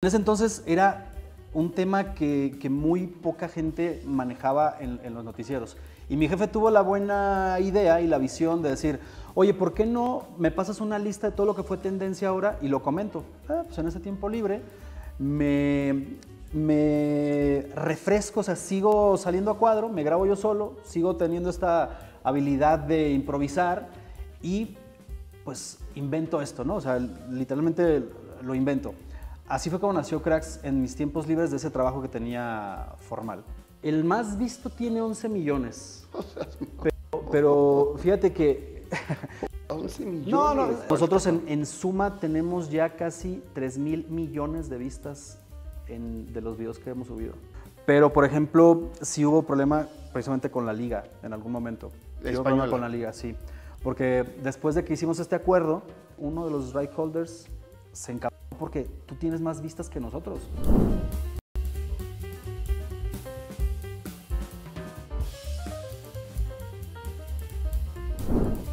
En ese entonces era un tema que, muy poca gente manejaba en, los noticieros. Y mi jefe tuvo la buena idea y la visión de decir, oye, ¿por qué no me pasas una lista de todo lo que fue tendencia ahora y lo comento? Ah, pues en ese tiempo libre me, me refresco, o sea, sigo saliendo a cuadro, me grabo yo solo, sigo teniendo esta habilidad de improvisar y pues invento esto, ¿no? O sea, literalmente lo invento. Así fue como nació Cracks en mis tiempos libres de ese trabajo que tenía formal. El más visto tiene 11 millones. pero, pero, fíjate que... 11 millones. No, no, nosotros en, suma tenemos ya casi 3 mil millones de vistas de los videos que hemos subido. Pero, por ejemplo, si hubo problema precisamente con la liga en algún momento. Española. Con la liga, sí. Porque después de que hicimos este acuerdo, uno de los right holders se encabezó porque tú tienes más vistas que nosotros.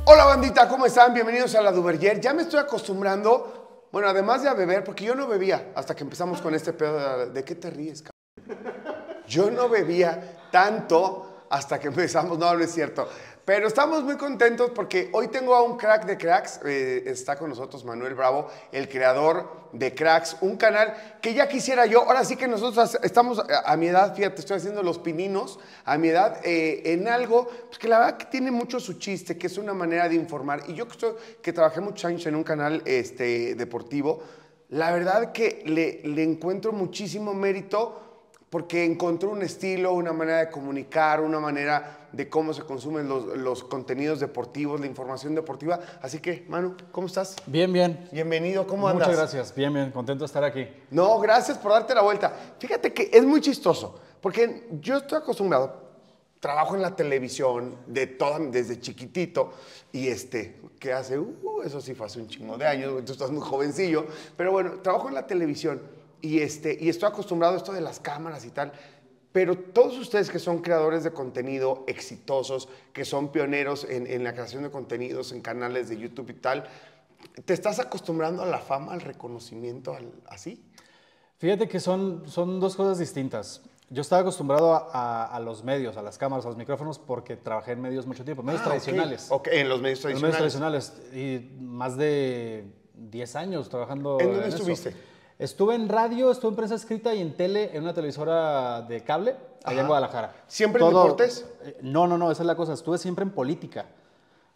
Hola bandita, ¿cómo están? Bienvenidos a la Duverger. Ya me estoy acostumbrando, bueno, además de a beber, porque yo no bebía hasta que empezamos con este pedo de, ¿de qué te ríes, cabrón? Yo no bebía tanto hasta que empezamos, no, no es cierto. Pero estamos muy contentos porque hoy tengo a un crack de cracks. Eh, está con nosotros Manuel Bravo, el creador de Cracks, un canal que ya quisiera yo. Ahora sí que nosotros estamos a, mi edad, fíjate, estoy haciendo los pininos a mi edad eh, en algo pues, que la verdad que tiene mucho su chiste, que es una manera de informar. Y yo que, que trabajé muchos años en un canal este, deportivo, la verdad que le, le encuentro muchísimo mérito porque encontró un estilo, una manera de comunicar, una manera de cómo se consumen los, contenidos deportivos, la información deportiva. Así que, Manu, ¿cómo estás? Bien, bien. Bienvenido, ¿cómo Muchas andas? Muchas gracias, bien, bien, contento de estar aquí. No, gracias por darte la vuelta. Fíjate que es muy chistoso, porque yo estoy acostumbrado, trabajo en la televisión de desde chiquitito y este, que hace, uh, eso sí fue hace un chingo de años, tú estás muy jovencillo, pero bueno, trabajo en la televisión y, este, y estoy acostumbrado a esto de las cámaras y tal. Pero todos ustedes que son creadores de contenido exitosos, que son pioneros en, la creación de contenidos en canales de YouTube y tal, ¿te estás acostumbrando a la fama, al reconocimiento, al, así? Fíjate que son, son dos cosas distintas. Yo estaba acostumbrado a, los medios, a las cámaras, a los micrófonos, porque trabajé en medios mucho tiempo, medios ah, tradicionales. en los medios tradicionales. En los medios tradicionales. Y más de 10 años trabajando. ¿En dónde estuviste? Estuve en radio, estuve en prensa escrita y en tele, en una televisora de cable, allá en Guadalajara. ¿Siempre en deportes? Eh, no, no, no, esa es la cosa. Estuve siempre en política.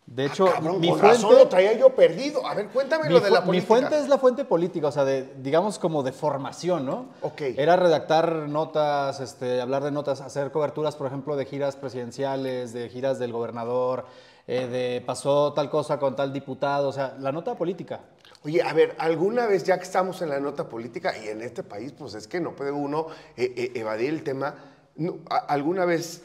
De ah, hecho, mi fuente, razón lo traía yo perdido. A ver, cuéntame lo de la política. Mi fuente es la fuente política, o sea, de, digamos como de formación, ¿no? Ok. Era redactar notas, este, hablar de notas, hacer coberturas, por ejemplo, de giras presidenciales, de giras del gobernador, eh, de pasó tal cosa con tal diputado, o sea, la nota política. Oye, a ver, alguna vez ya que estamos en la nota política y en este país, pues es que no puede uno eh, eh, evadir el tema, ¿alguna vez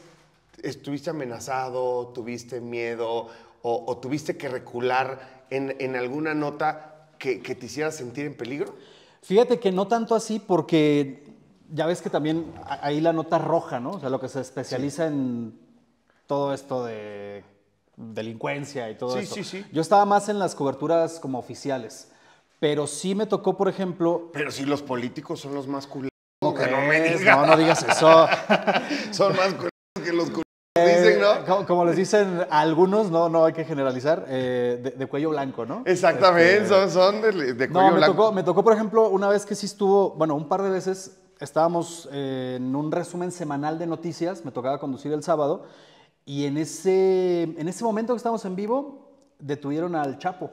estuviste amenazado, tuviste miedo o, tuviste que recular en, alguna nota que, te hiciera sentir en peligro? Fíjate que no tanto así porque ya ves que también ahí la nota roja, ¿no? O sea, lo que se especializa en todo esto de delincuencia y todo eso. Sí, sí, Yo estaba más en las coberturas como oficiales, pero sí me tocó, por ejemplo... Pero si los políticos son los más culeros, que eh, no No, digas eso. son más que los culeros. Eh, dicen, ¿no? como, les dicen algunos, no, no hay que generalizar, eh, de, cuello blanco, ¿no? Exactamente, este, son, de, cuello me blanco. Tocó, me tocó, por ejemplo, una vez que sí estuvo, bueno, un par de veces estábamos en un resumen semanal de noticias, me tocaba conducir el sábado, y en ese, en ese momento que estamos en vivo, detuvieron al Chapo.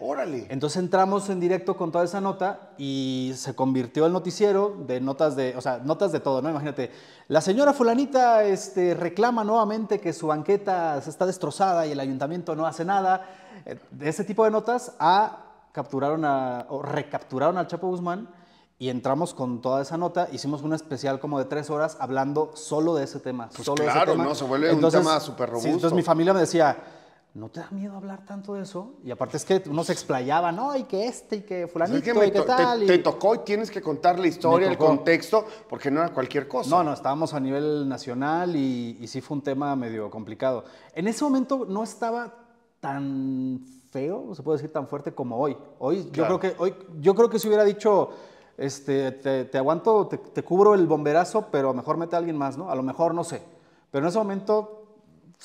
Órale. Entonces entramos en directo con toda esa nota y se convirtió el noticiero de notas de, notas de todo, ¿no? Imagínate, la señora fulanita este, reclama nuevamente que su banqueta está destrozada y el ayuntamiento no hace nada. Eh, de ese tipo de notas a capturaron a, o recapturaron al Chapo Guzmán y entramos con toda esa nota, hicimos una especial como de tres horas hablando solo de ese tema. Pues claro, ¿no? Se vuelve un tema súper robusto. entonces mi familia me decía, ¿no te da miedo hablar tanto de eso? Y aparte es que uno se explayaba, ¿no? Y que este, y que pues fulanito, y que tal. Te, tocó y tienes que contar la historia, el contexto, porque no era cualquier cosa. No, no, estábamos a nivel nacional y, sí fue un tema medio complicado. En ese momento no estaba tan feo, se puede decir tan fuerte como hoy. Hoy yo creo que hoy yo creo que si hubiera dicho este, te, aguanto, te, cubro el bomberazo, pero mejor mete a alguien más, ¿no? A lo mejor, no sé. Pero en ese momento,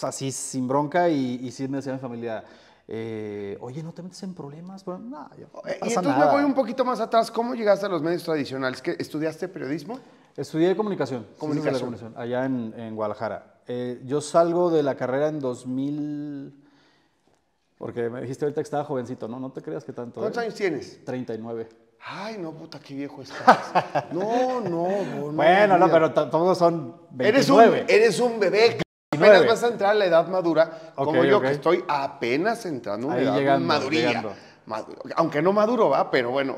o así sin bronca y, y sí me decía mi familia, eh, oye, no te metes en problemas, pero nada, yo, y eh, entonces me voy un poquito más atrás. ¿Cómo llegaste a los medios tradicionales? ¿Estudiaste periodismo? Estudié comunicación. Comunicación. allá en, Guadalajara. Eh, yo salgo de la carrera en 2000, porque me dijiste el que estaba jovencito, ¿no? No te creas que tanto. ¿Cuántos años tienes? 39 ay, no, puta, qué viejo estás. No, no, no. Bueno, no, pero todos son 29. Eres un, eres un bebé. Apenas vas a entrar a la edad madura, como yo, que estoy apenas entrando a edad aunque no maduro va, pero bueno.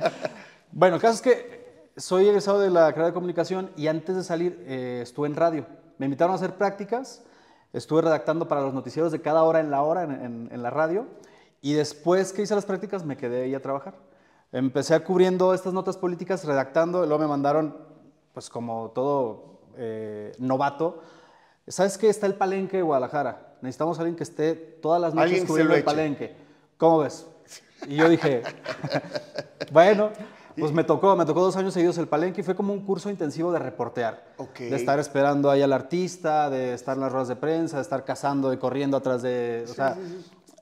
bueno, el caso es que soy egresado de la carrera de comunicación y antes de salir eh, estuve en radio. Me invitaron a hacer prácticas, estuve redactando para los noticieros de cada hora en la hora en, en la radio y después que hice las prácticas me quedé ahí a trabajar empecé cubriendo estas notas políticas, redactando, y luego me mandaron, pues como todo eh, novato, ¿sabes qué? Está el palenque de Guadalajara. Necesitamos a alguien que esté todas las noches cubriendo el palenque. ¿Cómo ves? Y yo dije, bueno, pues me tocó, me tocó dos años seguidos el palenque y fue como un curso intensivo de reportear. De estar esperando ahí al artista, de estar en las ruedas de prensa, de estar cazando y corriendo atrás de.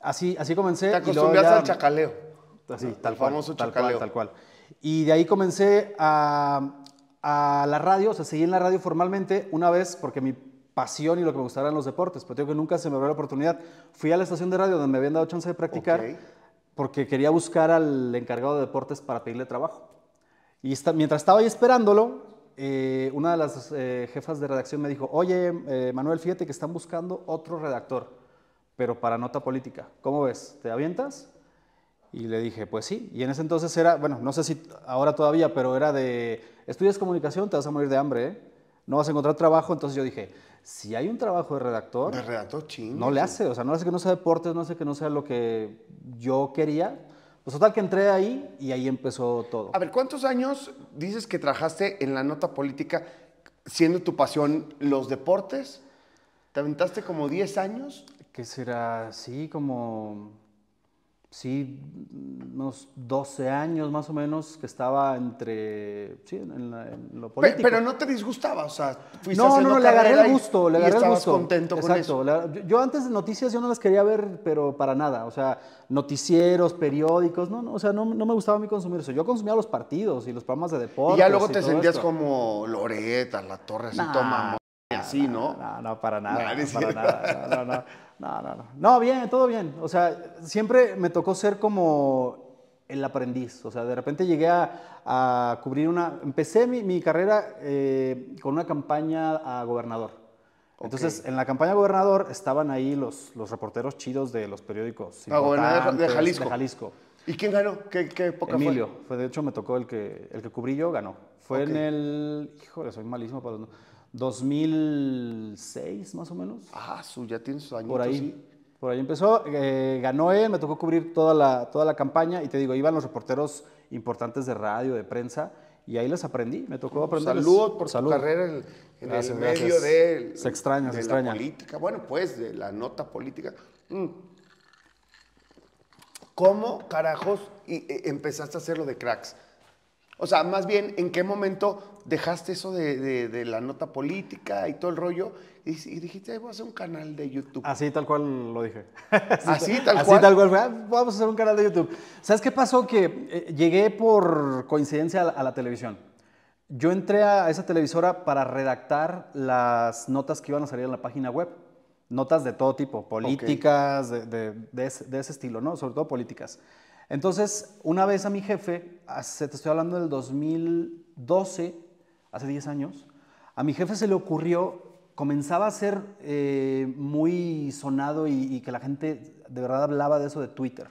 Así, así comencé. Te acostumbraste al chacaleo. Así, tal cual. Famoso tal cual, tal cual. Y de ahí comencé a, la radio, o sea, seguí en la radio formalmente una vez porque mi pasión y lo que me gustaban los deportes, pero tengo que nunca se me abrió la oportunidad. Fui a la estación de radio donde me habían dado chance de practicar porque quería buscar al encargado de deportes para pedirle trabajo. Y mientras estaba ahí esperándolo, eh, una de las eh, jefas de redacción me dijo, oye, eh, Manuel, fíjate que están buscando otro redactor, pero para nota política. ¿Cómo ves? ¿Te avientas? Y le dije, pues sí. Y en ese entonces era, bueno, no sé si ahora todavía, pero era de, estudias comunicación, te vas a morir de hambre, ¿eh? No vas a encontrar trabajo. Entonces yo dije, si hay un trabajo de redactor... De redactor No le hace, o sea, no hace que no sea deportes, no hace que no sea lo que yo quería. Pues total que entré ahí y ahí empezó todo. A ver, ¿cuántos años dices que trabajaste en la nota política siendo tu pasión los deportes? ¿Te aventaste como 10 años? que será? Sí, como sí, unos 12 años más o menos que estaba entre, sí, en, lo político. Pero, no te disgustaba, o sea, fuiste No, no, no, le agarré el gusto, le agarré el gusto. contento con eso. yo antes de noticias yo no las quería ver, pero para nada, o sea, noticieros, periódicos, no, no o sea, no, me gustaba a mí consumir eso. Yo consumía los partidos y los programas de deporte. Y ya luego te sentías como Loreta, La Torre, así toma así, ¿no? No, no, para nada, para nada, no, no. No, no, no. No, bien, todo bien. O sea, siempre me tocó ser como el aprendiz. O sea, de repente llegué a, cubrir una... Empecé mi, carrera eh, con una campaña a gobernador. Entonces, en la campaña a gobernador estaban ahí los, los reporteros chidos de los periódicos. A gobernador de Jalisco. De Jalisco. ¿Y quién ganó? ¿Qué, qué época Emilio. fue? De hecho, me tocó el que, el que cubrí yo, ganó. Fue en el... Híjole, soy malísimo para 2006 más o menos. Ah, su, ya tienes años. Por ahí. Por ahí empezó, eh, ganó él, me tocó cubrir toda la, toda la campaña y te digo, iban los reporteros importantes de radio, de prensa, y ahí les aprendí, me tocó aprender. Saludos por Salud. carrera en, el medio de, se extraña, se extraña. la política, bueno, pues de la nota política. Mm. ¿Cómo carajos eh, empezaste a hacer lo de cracks? O sea, más bien, ¿en qué momento dejaste eso de, la nota política y todo el rollo y, dijiste, voy a hacer un canal de YouTube. Así tal cual lo dije. así, tal cual. Así tal cual. Ah, vamos a hacer un canal de YouTube. ¿Sabes qué pasó? Que eh, llegué por coincidencia a la, televisión. Yo entré a esa televisora para redactar las notas que iban a salir en la página web. Notas de todo tipo, políticas, de, ese, estilo, ¿no? Sobre todo políticas. Entonces, una vez a mi jefe, ah, se te estoy hablando del 2012, hace 10 años, a mi jefe se le ocurrió, comenzaba a ser eh, muy sonado y, que la gente de verdad hablaba de eso de Twitter.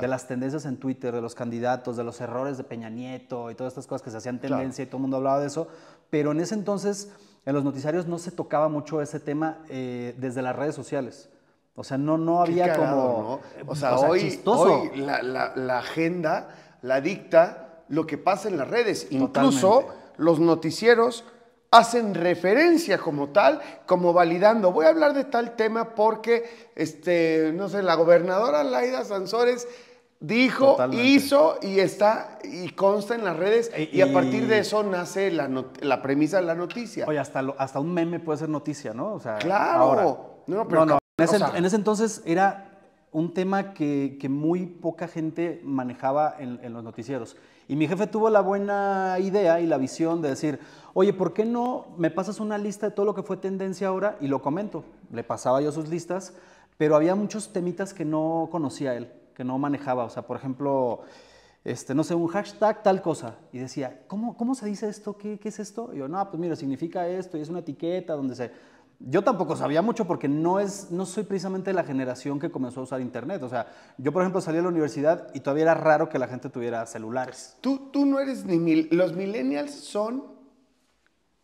De las tendencias en Twitter, de los candidatos, de los errores de Peña Nieto y todas estas cosas que se hacían tendencia y todo el mundo hablaba de eso. Pero en ese entonces, en los noticiarios no se tocaba mucho ese tema eh, desde las redes sociales. O sea, no, no había como. O sea, hoy, la, agenda la dicta lo que pasa en las redes. Incluso los noticieros hacen referencia como tal, como validando. Voy a hablar de tal tema porque, este, no sé, la gobernadora Laida Sansores dijo, hizo y está y consta en las redes y, a partir de eso nace la, premisa de la noticia. Oye, hasta, hasta un meme puede ser noticia, ¿no? claro. No, pero En, ese, entonces era un tema que, muy poca gente manejaba en, en los noticieros. Y mi jefe tuvo la buena idea y la visión de decir, oye, ¿por qué no me pasas una lista de todo lo que fue tendencia ahora y lo comento? Le pasaba yo sus listas, pero había muchos temitas que no conocía él, que no manejaba. O sea, por ejemplo, este, no sé, un hashtag tal cosa. Y decía, ¿cómo, cómo se dice esto? ¿Qué, ¿Qué, es esto? Y yo, no, pues mira, significa esto y es una etiqueta donde se yo tampoco sabía mucho porque no, es, no soy precisamente la generación que comenzó a usar Internet. O sea, yo, por ejemplo, salí a la universidad y todavía era raro que la gente tuviera celulares. Tú, tú no eres ni mil. Los millennials son.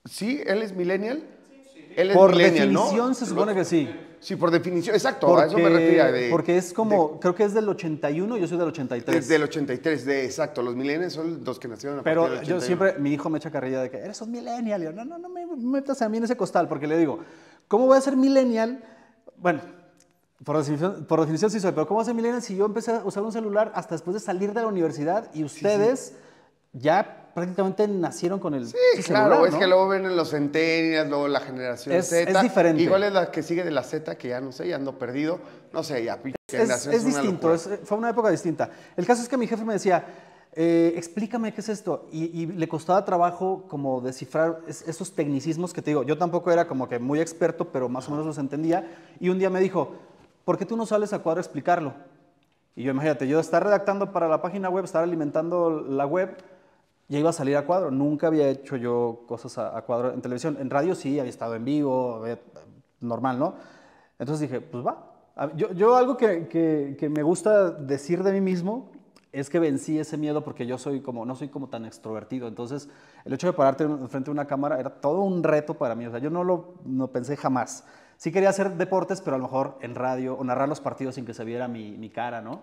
¿Sí? ¿Él es millennial? Sí. Él es por definición se supone que sí. Sí, por definición, exacto, porque, a eso me refería. porque es como, creo que es del 81, yo soy del 83. Es del 83, de, exacto, los millennials son los que nacieron en Pero partir del yo siempre, mi hijo me echa carrilla de que eres un millennial. no, no, no me metas a mí en ese costal, porque le digo, ¿Cómo voy a ser millennial? Bueno, por definición, sí soy, pero ¿cómo voy a ser millennial si yo empecé a usar un celular hasta después de salir de la universidad y ustedes ya prácticamente nacieron con el sí, claro, es que luego ven los centenias, luego la generación Z. Es diferente. Igual es la que sigue de la Z, que ya no sé, ya ando perdido. No sé, ya... Es, es distinto, fue una época distinta. El caso es que mi jefe me decía eh, explícame qué es esto. Y, le costaba trabajo como descifrar esos tecnicismos que te digo. Yo tampoco era como que muy experto, pero más o menos los entendía. Y un día me dijo, ¿por qué tú no sales a cuadro a explicarlo? Y yo imagínate, yo estar redactando para la página web, estar alimentando la web, ya iba a salir a cuadro. Nunca había hecho yo cosas a, cuadro en televisión. En radio sí, había estado en vivo, eh, normal, ¿no? Entonces dije, pues va. Yo, algo que me gusta decir de mí mismo, es que vencí ese miedo porque yo soy como, no soy como tan extrovertido. Entonces, el hecho de pararte frente a una cámara era todo un reto para mí. O sea, yo no lo no pensé jamás. Sí quería hacer deportes, pero a lo mejor en radio o narrar los partidos sin que se viera mi, cara, ¿no?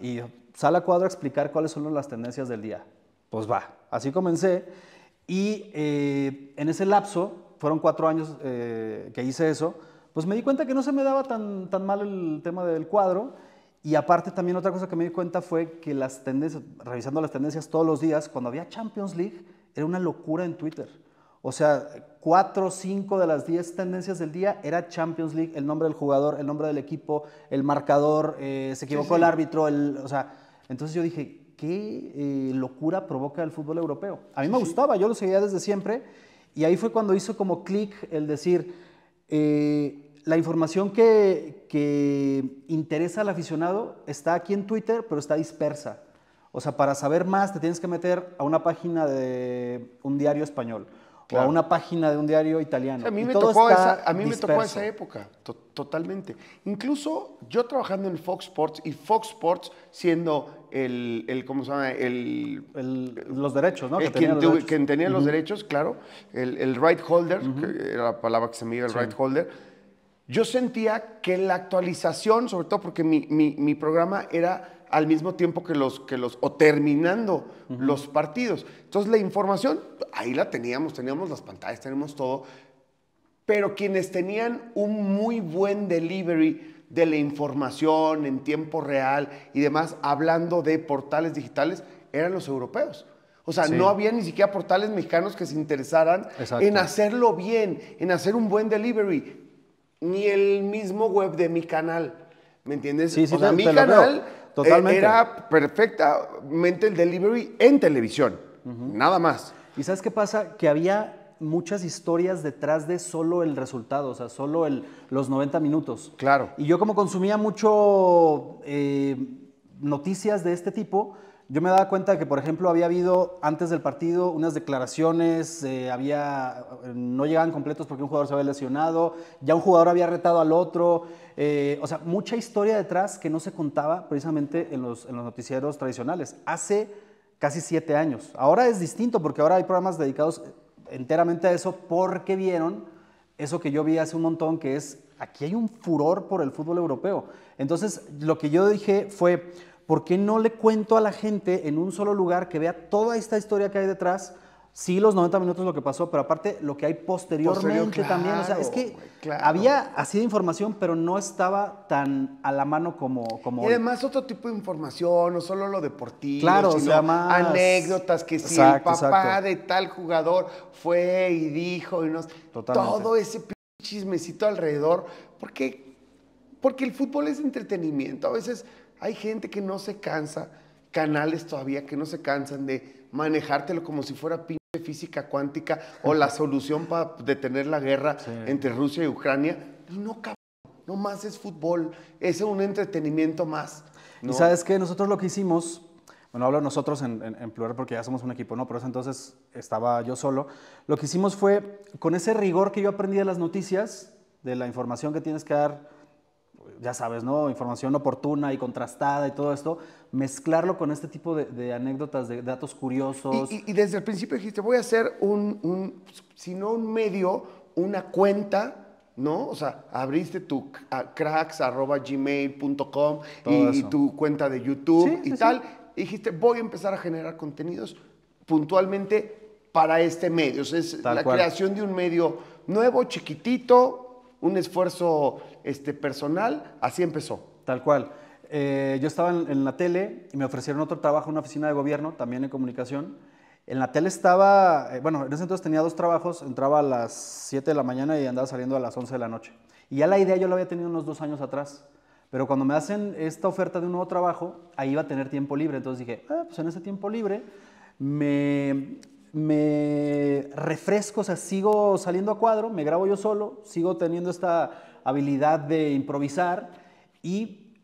Y sale a cuadro a explicar cuáles son las tendencias del día. Pues va, así comencé. Y eh, en ese lapso, fueron cuatro años eh, que hice eso, pues me di cuenta que no se me daba tan mal el tema del cuadro y aparte también otra cosa que me di cuenta fue que las tendencias, revisando las tendencias todos los días, cuando había Champions League, era una locura en Twitter. O sea, o cinco de las 10 tendencias del día era Champions League, el nombre del jugador, el nombre del equipo, el marcador, eh, se equivocó el árbitro, o sea, entonces yo dije, qué eh, locura provoca el fútbol europeo. A mí me gustaba, yo lo seguía desde siempre, y ahí fue cuando hizo como clic el decir, eh, la información que, interesa al aficionado está aquí en Twitter, pero está dispersa. O sea, para saber más te tienes que meter a una página de un diario español o a una página de un diario italiano. a mí, me tocó, esa, época, totalmente. Incluso yo trabajando en Fox Sports y Fox Sports siendo el, ¿cómo se llama? los derechos, ¿no? que quien, tenía los, derechos. claro. El, right holder, que era la palabra que se me iba, el right holder yo sentía que la actualización, sobre todo porque mi, programa era al mismo tiempo que los, que los o terminando los partidos. Entonces la información, ahí la teníamos, teníamos las pantallas, teníamos todo, pero quienes tenían un muy buen delivery de la información en tiempo real y demás, hablando de portales digitales, eran los europeos. O sea, no había ni siquiera portales mexicanos que se interesaran en hacerlo bien, en hacer un buen delivery ni el mismo web de mi canal. ¿Me entiendes? Sí, sí, mi canal eh, Totalmente. era perfectamente el delivery en televisión. Nada más. ¿Y sabes qué pasa? Que había muchas historias detrás de solo el resultado, o sea, solo los 90 minutos. Claro. Y yo como consumía mucho eh, noticias de este tipo, yo me daba cuenta que, por ejemplo, había habido antes del partido unas declaraciones, eh, había, eh, no llegaban completos porque un jugador se había lesionado, ya un jugador había retado al otro, eh, o sea, mucha historia detrás que no se contaba precisamente en los, en los noticieros tradicionales. Hace casi siete años. Ahora es distinto porque ahora hay programas dedicados enteramente a eso porque vieron eso que yo vi hace un montón, que es, aquí hay un furor por el fútbol europeo. Entonces, lo que yo dije fue ¿por qué no le cuento a la gente en un solo lugar que vea toda esta historia que hay detrás? Sí, los 90 minutos lo que pasó, pero aparte lo que hay posteriormente también. O sea, es que había así de información, pero no estaba tan a la mano como, como. Y además, otro tipo de información, no solo lo deportivo, sino anécdotas que si el papá de tal jugador fue y dijo, y nos. Todo ese chismecito alrededor, porque, porque el fútbol es entretenimiento. A veces hay gente que no se cansa, canales todavía que no se cansan de manejártelo como si fuera pinche física cuántica o la solución para detener la guerra entre Rusia y Ucrania. Y no, cabrón, no más es fútbol, es un entretenimiento más. Y sabes que nosotros lo que hicimos, bueno, hablo nosotros en, plural porque ya somos un equipo, ¿no? Por eso entonces estaba yo solo. Lo que hicimos fue, con ese rigor que yo aprendí de las noticias, de la información que tienes que dar ya sabes, ¿no? Información oportuna y contrastada y todo esto, mezclarlo con este tipo de, anécdotas, de datos curiosos. Y, desde el principio dijiste, voy a hacer un, si no un medio, una cuenta. ¿No? O sea, abriste tu cracks.gmail.com y, y, tu cuenta de YouTube y tal. Y dijiste, voy a empezar a generar contenidos puntualmente para este medio. O sea, es la creación de un medio nuevo, chiquitito, un esfuerzo este, personal, así empezó. Tal cual. Eh, yo estaba en, la tele y me ofrecieron otro trabajo en una oficina de gobierno, también en comunicación. En la tele estaba, eh, bueno, en ese entonces tenía dos trabajos, entraba a las 7 de la mañana y andaba saliendo a las 11 de la noche. Y ya la idea yo la había tenido unos dos años atrás, pero cuando me hacen esta oferta de un nuevo trabajo, ahí iba a tener tiempo libre. Entonces dije, ah, pues en ese tiempo libre me me refresco, o sea, sigo saliendo a cuadro, me grabo yo solo, sigo teniendo esta habilidad de improvisar y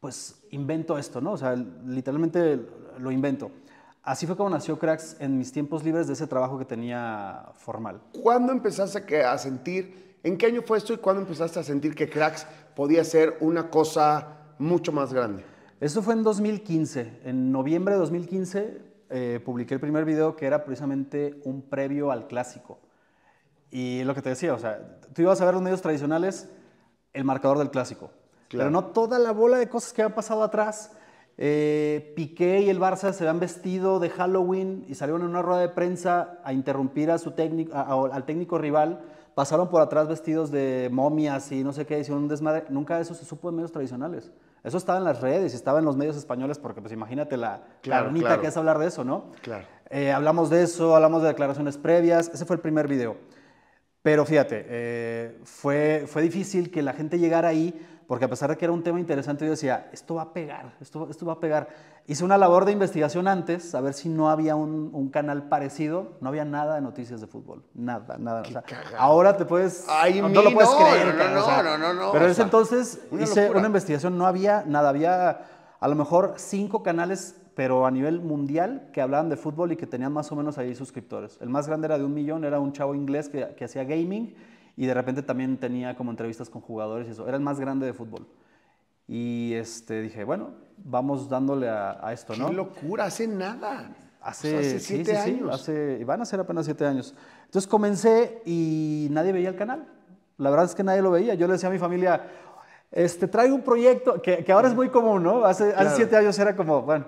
pues invento esto, ¿no? O sea, literalmente lo invento. Así fue como nació Cracks en mis tiempos libres de ese trabajo que tenía formal. ¿Cuándo empezaste a sentir, en qué año fue esto y cuándo empezaste a sentir que Cracks podía ser una cosa mucho más grande? Eso fue en 2015, en noviembre de 2015 eh, publiqué el primer video que era precisamente un previo al clásico. Y lo que te decía, o sea, tú ibas a ver los medios tradicionales, el marcador del clásico. Pero no toda la bola de cosas que han pasado atrás. Eh, Piqué y el Barça se habían vestido de Halloween y salieron en una rueda de prensa a interrumpir a su técnico, al técnico rival. Pasaron por atrás vestidos de momias y no sé qué, hicieron un desmadre. Nunca eso se supo en medios tradicionales. Eso estaba en las redes, y estaba en los medios españoles, porque pues imagínate la carnita que es hablar de eso, ¿no? Claro. Eh, hablamos de eso, hablamos de declaraciones previas, ese fue el primer video. Pero fíjate, eh, fue, fue difícil que la gente llegara ahí porque a pesar de que era un tema interesante, yo decía, esto va a pegar, esto, esto va a pegar. Hice una labor de investigación antes, a ver si no había un, canal parecido, no había nada de noticias de fútbol, nada, nada. ahora te puedes, Ay, no, no, lo puedes no, creer. No, no, no, Pero en ese entonces hice una investigación, no había nada, había a lo mejor cinco canales pero a nivel mundial, que hablaban de fútbol y que tenían más o menos ahí suscriptores. El más grande era de un millón, era un chavo inglés que, que hacía gaming y de repente también tenía como entrevistas con jugadores y eso. Era el más grande de fútbol. Y este, dije, bueno, vamos dándole a, esto, ¿no? ¡Qué locura! Hace nada. Hace, siete años. van a ser apenas siete años. Entonces comencé y nadie veía el canal. La verdad es que nadie lo veía. Yo le decía a mi familia, este, traigo un proyecto que, ahora es muy común, ¿no? Hace, hace siete años era como, bueno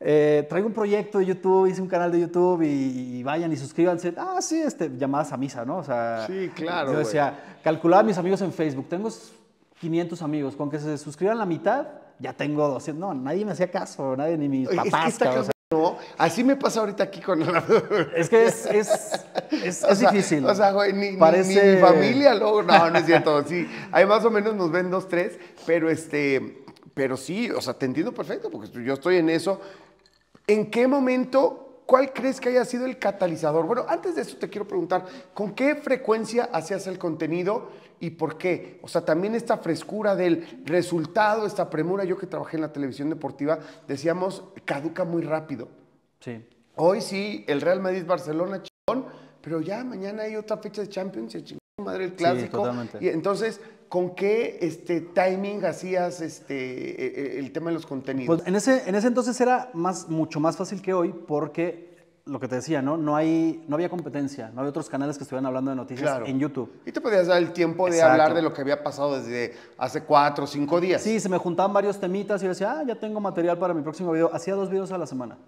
eh, traigo un proyecto de YouTube, hice un canal de YouTube y, vayan y suscríbanse. Ah, sí, este, llamadas a misa, ¿no? O sea, sí, claro. Yo decía, calculaba a mis amigos en Facebook, tengo 500 amigos, con que se suscriban la mitad, ya tengo 200. No, nadie me hacía caso, nadie, ni mis papás. así me pasa ahorita aquí con la... Es que es, es, es, difícil. O sea, güey, ni, mi familia luego, no, no es cierto, sí. Ahí más o menos nos ven dos, tres, pero este, pero sí, o sea, te entiendo perfecto, porque yo estoy en eso. ¿En qué momento, cuál crees que haya sido el catalizador? Bueno, antes de eso te quiero preguntar, ¿con qué frecuencia hacías el contenido y por qué? O sea, también esta frescura del resultado, esta premura, yo que trabajé en la televisión deportiva, decíamos, caduca muy rápido. Sí. Hoy sí, el Real Madrid-Barcelona, chingón, pero ya mañana hay otra fecha de Champions y chingón madre el clásico. Sí, totalmente. Y entonces ¿Con qué este, timing hacías este, e, e, el tema de los contenidos? Pues, en ese, en ese entonces era más, mucho más fácil que hoy porque lo que te decía, ¿no? No, hay, no había competencia, no había otros canales que estuvieran hablando de noticias en YouTube. Y te podías dar el tiempo de hablar de lo que había pasado desde hace cuatro o cinco días. Sí, se me juntaban varios temitas y yo decía, ah, ya tengo material para mi próximo video. Hacía dos videos a la semana.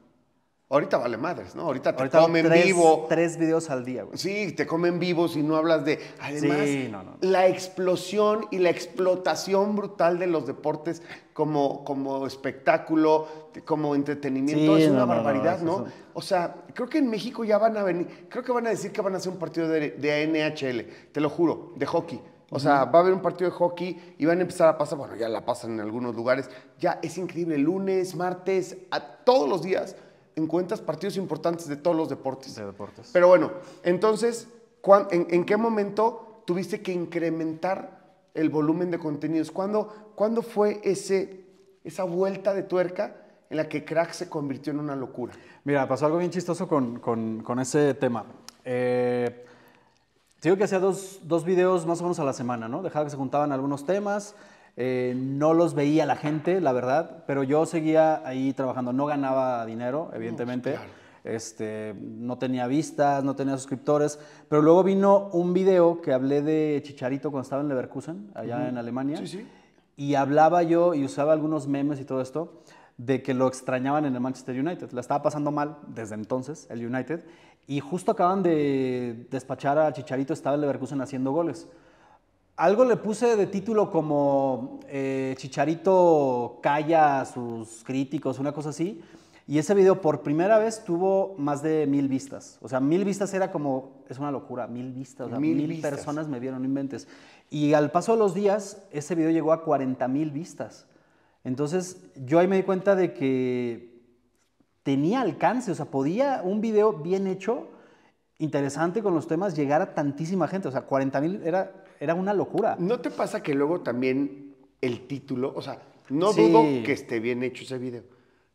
Ahorita vale madres, ¿no? Ahorita te comen vivo. Tres videos al día, güey. Sí, te comen vivo si no hablas de. Además, la explosión y la explotación brutal de los deportes como, como espectáculo, como entretenimiento, es una barbaridad, ¿no? O sea, creo que en México ya van a venir. Creo que van a decir que van a hacer un partido de, de NHL, te lo juro, de hockey. O sea, va a haber un partido de hockey y van a empezar a pasar, bueno, ya la pasan en algunos lugares. Ya es increíble, lunes, martes, todos los días cuentas partidos importantes de todos los deportes. De deportes. Pero bueno, entonces, en, qué momento tuviste que incrementar el volumen de contenidos? ¿Cuándo, ¿cuándo fue ese, esa vuelta de tuerca en la que Crack se convirtió en una locura? Mira, pasó algo bien chistoso con, ese tema. Eh, digo que hacía dos, dos videos más o menos a la semana, ¿no? Dejaba que se juntaban algunos temas eh, no los veía la gente, la verdad, pero yo seguía ahí trabajando. No ganaba dinero, evidentemente. Este, no, tenía vistas, no tenía suscriptores. Pero luego vino un video que hablé de Chicharito cuando estaba en Leverkusen, allá en Alemania. Y hablaba yo y usaba algunos memes y todo esto de que lo extrañaban en el Manchester United. La estaba pasando mal desde entonces, el United. Y justo acaban de despachar a Chicharito, estaba en Leverkusen haciendo goles. Algo le puse de título como eh, Chicharito calla a sus críticos, una cosa así. Y ese video por primera vez tuvo más de mil vistas. O sea, mil vistas era como, es una locura, mil vistas. O sea, mil, personas me vieron, inventes. Y al paso de los días, ese video llegó a 40 mil vistas. Entonces, yo ahí me di cuenta de que tenía alcance. O sea, podía un video bien hecho, interesante con los temas, llegar a tantísima gente. O sea, 40 mil era era una locura. ¿No te pasa que luego también el título, o sea, no dudo que esté bien hecho ese video,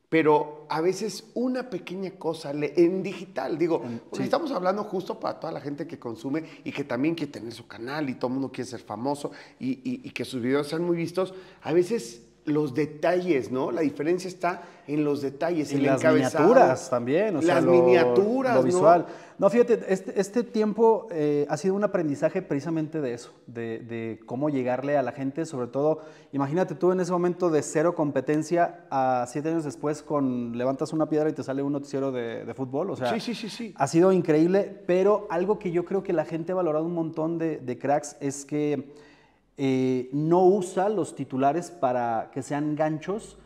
pero a veces una pequeña cosa en digital, digo, si estamos hablando justo para toda la gente que consume y que también quiere tener su canal y todo el mundo quiere ser famoso y que sus videos sean muy vistos, a veces los detalles, ¿no? La diferencia está en los detalles, y en las miniaturas también, o las sea, miniaturas, lo visual. ¿no? fíjate, este, este tiempo eh, ha sido un aprendizaje precisamente de eso, de, cómo llegarle a la gente, sobre todo, imagínate tú en ese momento de cero competencia a siete años después con levantas una piedra y te sale un noticiero de, fútbol, o sea, sí, sí, sí, ha sido increíble, pero algo que yo creo que la gente ha valorado un montón de cracks es que eh, no usa los titulares para que sean ganchos.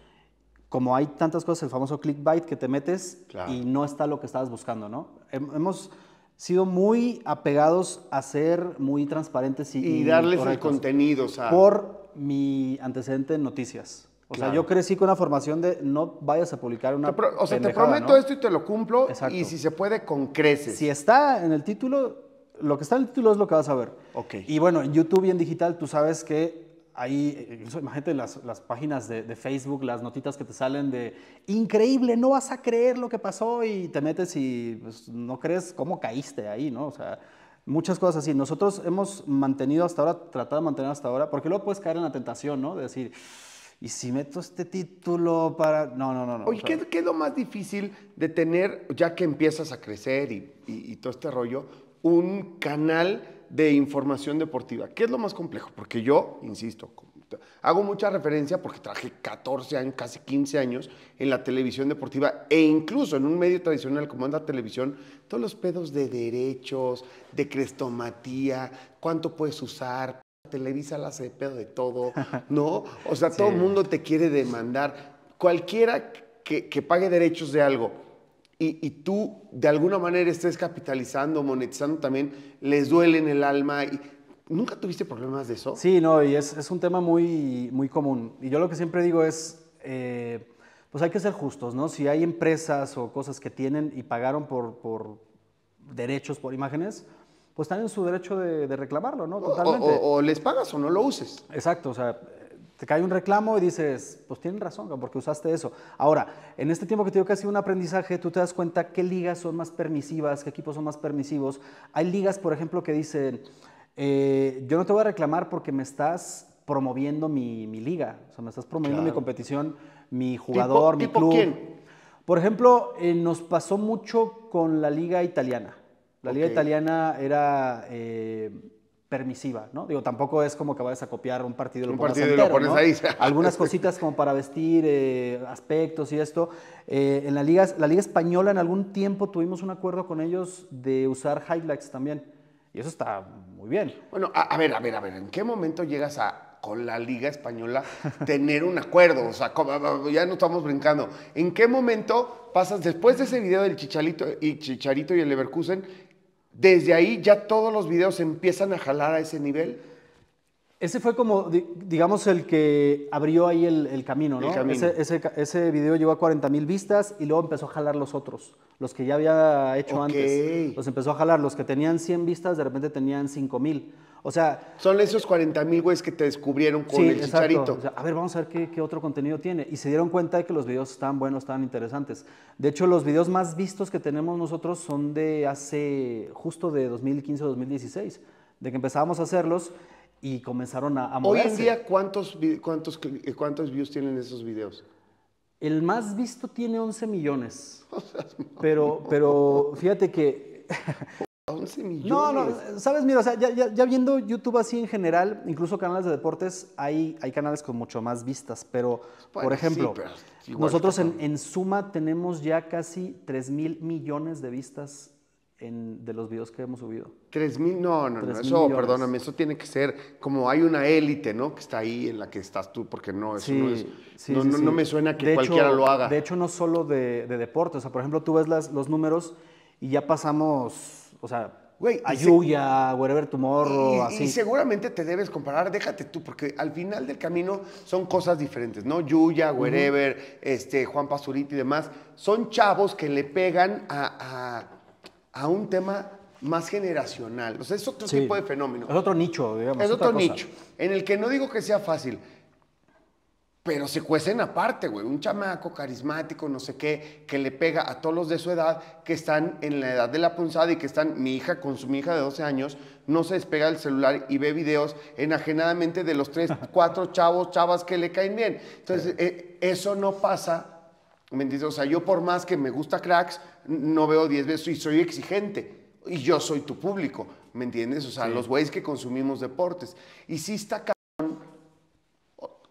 Como hay tantas cosas, el famoso clickbait que te metes y no está lo que estabas buscando, ¿no? Hemos sido muy apegados a ser muy transparentes y, darles el contenido, Por mi antecedente en noticias. O sea, yo crecí con una formación de no vayas a publicar una. noticia. o sea, te prometo esto y te lo cumplo. Y si se puede, con creces. Si está en el título, lo que está en el título es lo que vas a ver. Ok. Y bueno, en YouTube y en digital tú sabes que ahí, imagínate las, las páginas de, Facebook, las notitas que te salen de increíble, no vas a creer lo que pasó y te metes y pues, no crees cómo caíste ahí, ¿no? O sea, muchas cosas así. Nosotros hemos mantenido hasta ahora, tratado de mantener hasta ahora, porque luego puedes caer en la tentación, ¿no? De decir, ¿y si meto este título para...? No, no, no. no Oye, ¿qué, es lo más difícil de tener, ya que empiezas a crecer y, y todo este rollo? un canal de información deportiva. ¿Qué es lo más complejo? Porque yo, insisto, hago mucha referencia porque traje 14 años, casi 15 años en la televisión deportiva e incluso en un medio tradicional como anda televisión, todos los pedos de derechos, de crestomatía, cuánto puedes usar, Televisa la hace de pedo de todo, ¿no? O sea, todo el mundo te quiere demandar. Cualquiera que pague derechos de algo y, tú de alguna manera estés capitalizando, monetizando también, les duele en el alma. Y, ¿Nunca tuviste problemas de eso? Sí, no, y es, un tema muy, muy común. Y yo lo que siempre digo es, eh, pues hay que ser justos, ¿no? Si hay empresas o cosas que tienen y pagaron por, por derechos, por imágenes, pues están en su derecho de, reclamarlo, ¿no? Totalmente. o, les pagas o no lo uses. Exacto, o sea, te cae un reclamo y dices, pues tienen razón, porque usaste eso. Ahora, en este tiempo que te dio casi un aprendizaje, tú te das cuenta qué ligas son más permisivas, qué equipos son más permisivos. Hay ligas, por ejemplo, que dicen, eh, yo no te voy a reclamar porque me estás promoviendo mi, liga, o sea, me estás promoviendo mi competición, mi jugador, mi tipo club. Quién? Por ejemplo, eh, nos pasó mucho con la liga italiana. La liga italiana era... Eh, permisiva, ¿no? Digo, tampoco es como que vayas a copiar un partido y lo, pones, partido y lo pones ahí. Algunas cositas como para vestir, eh, aspectos y esto. Eh, en la liga, la liga española en algún tiempo tuvimos un acuerdo con ellos de usar highlights también. Y eso está muy bien. Bueno, a, ver, a ver, a ver, ¿en qué momento llegas a, con la Liga Española tener un acuerdo. O sea, ya no estamos brincando. ¿En qué momento pasas después de ese video del Chicharito y, Chicharito y el Leverkusen? Desde ahí ya todos los videos empiezan a jalar a ese nivel ese fue como, digamos, el que abrió ahí el, camino, ¿no? Ese, video llegó a 40 mil vistas y luego empezó a jalar los otros, los que ya había hecho antes. Los empezó a jalar, los que tenían 100 vistas de repente tenían 5000 mil. O sea... Son esos 40 mil güeyes que te descubrieron con el chicharito. a ver, vamos a ver qué, otro contenido tiene. Y se dieron cuenta de que los videos estaban buenos, estaban interesantes. De hecho, los videos más vistos que tenemos nosotros son de hace, justo de 2015-2016, de que empezábamos a hacerlos y comenzaron a, a Hoy en día, ¿cuántos, cuántos, eh, ¿cuántos views tienen esos videos? El más visto tiene 11 millones. pero, pero fíjate que... 11 millones. No, no, sabes, mira, ya, ya, viendo YouTube así en general, incluso canales de deportes, hay, hay canales con mucho más vistas, pero, por ejemplo, nosotros en, en, suma tenemos ya casi 3 mil millones de vistas de los videos que hemos subido. Tres mil, no, no, no, eso, perdóname, eso tiene que ser como hay una élite, ¿no? Que está ahí en la que estás tú, porque no, eso no es, no, no, me suena que cualquiera lo haga. De hecho, no solo de, de deporte, o sea, por ejemplo, tú ves los números y ya pasamos, o sea, Güey, Ayuya, Wherever Tomorrow, así. Y seguramente te debes comparar, déjate tú, porque al final del camino son cosas diferentes, ¿no? Yuya, Wherever, este, Juan Pazurita y demás, son chavos que le pegan a a un tema más generacional. O sea, es otro tipo de fenómeno. Es otro nicho, digamos. Es otro nicho, en el que no digo que sea fácil, pero se cuecen aparte, güey. Un chamaco carismático, no sé qué, que le pega a todos los de su edad, que están en la edad de la punzada y que están, mi hija con su hija de 12 años, no se despega del celular y ve videos enajenadamente de los tres, cuatro chavos, chavas que le caen bien. Entonces, eh, eso no pasa ¿Me O sea, yo por más que me gusta cracks, no veo 10 veces y soy exigente. Y yo soy tu público, ¿me entiendes? O sea, los güeyes que consumimos deportes. Y si está cabrón.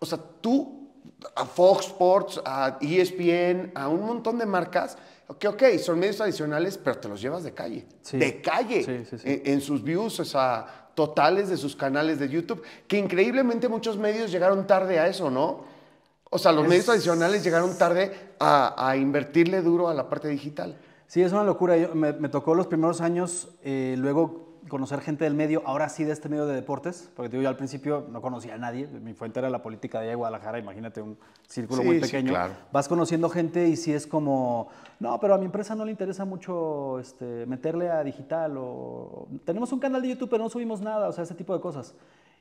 O sea, tú, a Fox Sports, a ESPN, a un montón de marcas, que ok, son medios tradicionales, pero te los llevas de calle. De calle. en, sus views, o sea, totales de sus canales de YouTube, que increíblemente muchos medios llegaron tarde a eso, ¿no? O sea, los medios tradicionales llegaron tarde a, invertirle duro a la parte digital. Sí, es una locura. me, tocó los primeros años, eh, luego conocer gente del medio, ahora sí de este medio de deportes, porque digo, yo al principio no conocía a nadie, mi fuente era la política de Guadalajara, imagínate un círculo muy pequeño. Vas conociendo gente y si sí es como, no, pero a mi empresa no le interesa mucho este, meterle a digital o tenemos un canal de YouTube pero no subimos nada, o sea, ese tipo de cosas.